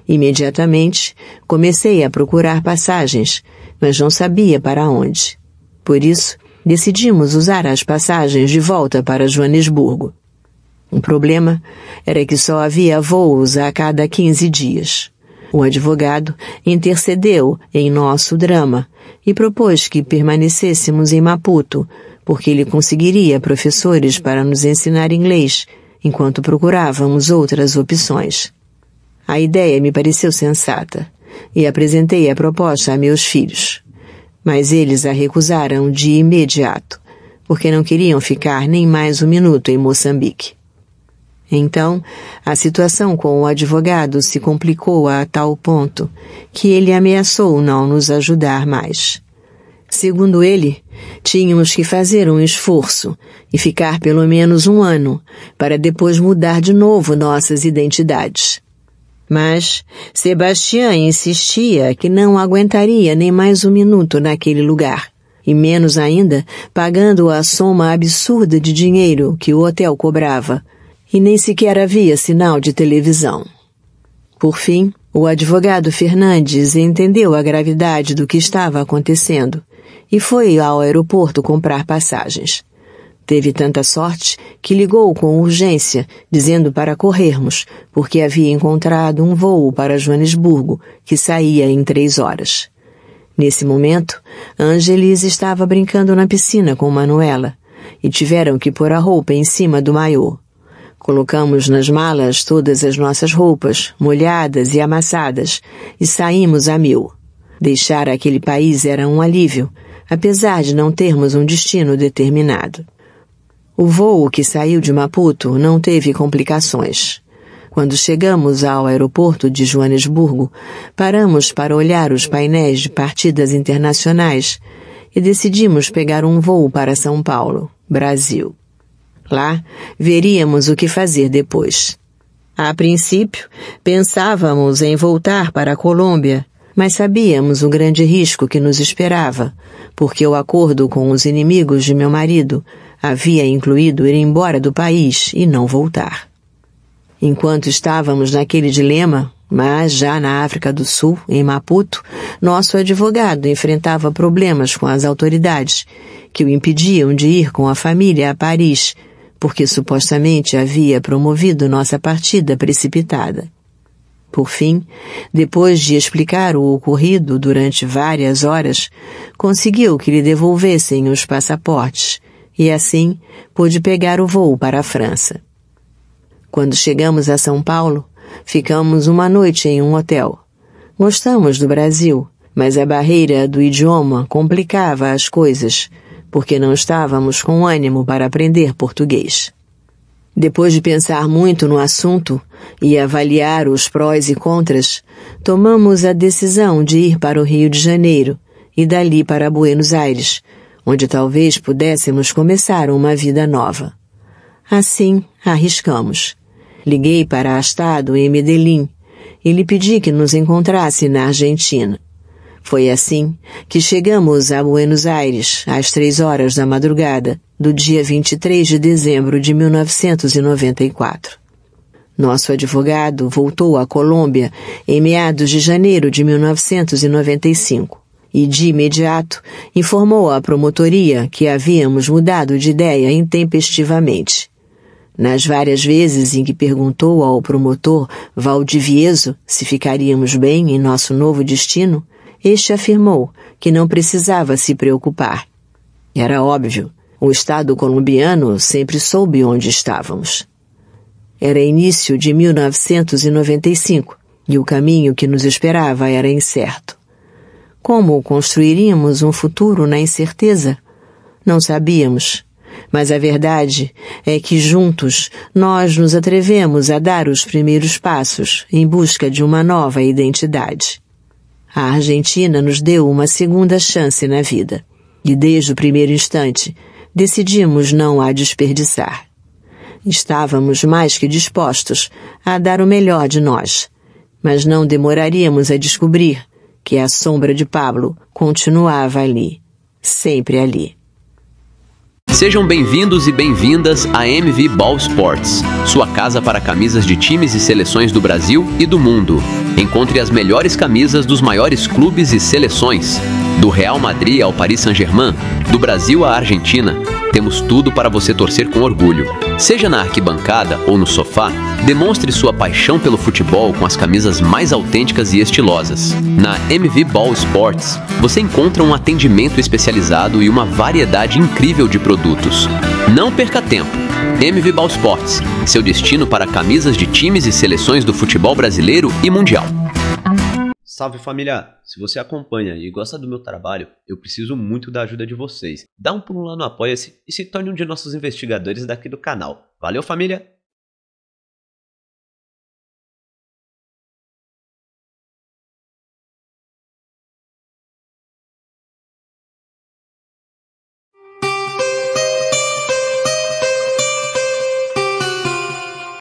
Imediatamente, comecei a procurar passagens, mas não sabia para onde. Por isso, decidimos usar as passagens de volta para Joanesburgo. O problema era que só havia voos a cada 15 dias. O advogado intercedeu em nosso drama e propôs que permanecêssemos em Maputo, porque ele conseguiria professores para nos ensinar inglês enquanto procurávamos outras opções. A ideia me pareceu sensata e apresentei a proposta a meus filhos. Mas eles a recusaram de imediato, porque não queriam ficar nem mais um minuto em Moçambique. Então, a situação com o advogado se complicou a tal ponto que ele ameaçou não nos ajudar mais. Segundo ele, tínhamos que fazer um esforço e ficar pelo menos um ano para depois mudar de novo nossas identidades. Mas Sebastião insistia que não aguentaria nem mais um minuto naquele lugar, e menos ainda pagando a soma absurda de dinheiro que o hotel cobrava, e nem sequer havia sinal de televisão. Por fim, o advogado Fernandes entendeu a gravidade do que estava acontecendo e foi ao aeroporto comprar passagens. Teve tanta sorte que ligou com urgência, dizendo para corrermos, porque havia encontrado um voo para Joanesburgo, que saía em três horas. Nesse momento, Angelis estava brincando na piscina com Manuela, e tiveram que pôr a roupa em cima do maiô. Colocamos nas malas todas as nossas roupas, molhadas e amassadas, e saímos a mil. Deixar aquele país era um alívio, apesar de não termos um destino determinado. O voo que saiu de Maputo não teve complicações. Quando chegamos ao aeroporto de Joanesburgo, paramos para olhar os painéis de partidas internacionais e decidimos pegar um voo para São Paulo, Brasil. Lá, veríamos o que fazer depois. A princípio, pensávamos em voltar para a Colômbia, mas sabíamos o grande risco que nos esperava, porque o acordo com os inimigos de meu marido havia incluído ir embora do país e não voltar. Enquanto estávamos naquele dilema, mas já na África do Sul, em Maputo, nosso advogado enfrentava problemas com as autoridades, que o impediam de ir com a família a Paris, porque supostamente havia promovido nossa partida precipitada. Por fim, depois de explicar o ocorrido durante várias horas, conseguiu que lhe devolvessem os passaportes, e assim pude pegar o voo para a França. Quando chegamos a São Paulo, ficamos uma noite em um hotel. Gostamos do Brasil, mas a barreira do idioma complicava as coisas, porque não estávamos com ânimo para aprender português. Depois de pensar muito no assunto e avaliar os prós e contras, tomamos a decisão de ir para o Rio de Janeiro e dali para Buenos Aires, onde talvez pudéssemos começar uma vida nova. Assim, arriscamos. Liguei para Astado em Medellín e lhe pedi que nos encontrasse na Argentina. Foi assim que chegamos a Buenos Aires às três horas da madrugada do dia 23 de dezembro de 1994. Nosso advogado voltou à Colômbia em meados de janeiro de 1995 e, de imediato, informou à promotoria que havíamos mudado de ideia intempestivamente. Nas várias vezes em que perguntou ao promotor Valdivieso se ficaríamos bem em nosso novo destino, este afirmou que não precisava se preocupar. Era óbvio, o Estado colombiano sempre soube onde estávamos. Era início de 1995 e o caminho que nos esperava era incerto. Como construiríamos um futuro na incerteza? Não sabíamos. Mas a verdade é que juntos nós nos atrevemos a dar os primeiros passos em busca de uma nova identidade. A Argentina nos deu uma segunda chance na vida e desde o primeiro instante decidimos não a desperdiçar. Estávamos mais que dispostos a dar o melhor de nós, mas não demoraríamos a descobrir que a sombra de Pablo continuava ali, sempre ali. Sejam bem-vindos e bem-vindas a MV Ball Sports, sua casa para camisas de times e seleções do Brasil e do mundo. Encontre as melhores camisas dos maiores clubes e seleções, do Real Madrid ao Paris Saint-Germain, do Brasil à Argentina. Temos tudo para você torcer com orgulho. Seja na arquibancada ou no sofá, demonstre sua paixão pelo futebol com as camisas mais autênticas e estilosas. Na MV Ball Sports, você encontra um atendimento especializado e uma variedade incrível de produtos. Não perca tempo. MV Ball Sports, seu destino para camisas de times e seleções do futebol brasileiro e mundial. Salve família! Se você acompanha e gosta do meu trabalho, eu preciso muito da ajuda de vocês. Dá um pulo lá no Apoia-se e se torne um de nossos investigadores daqui do canal. Valeu família!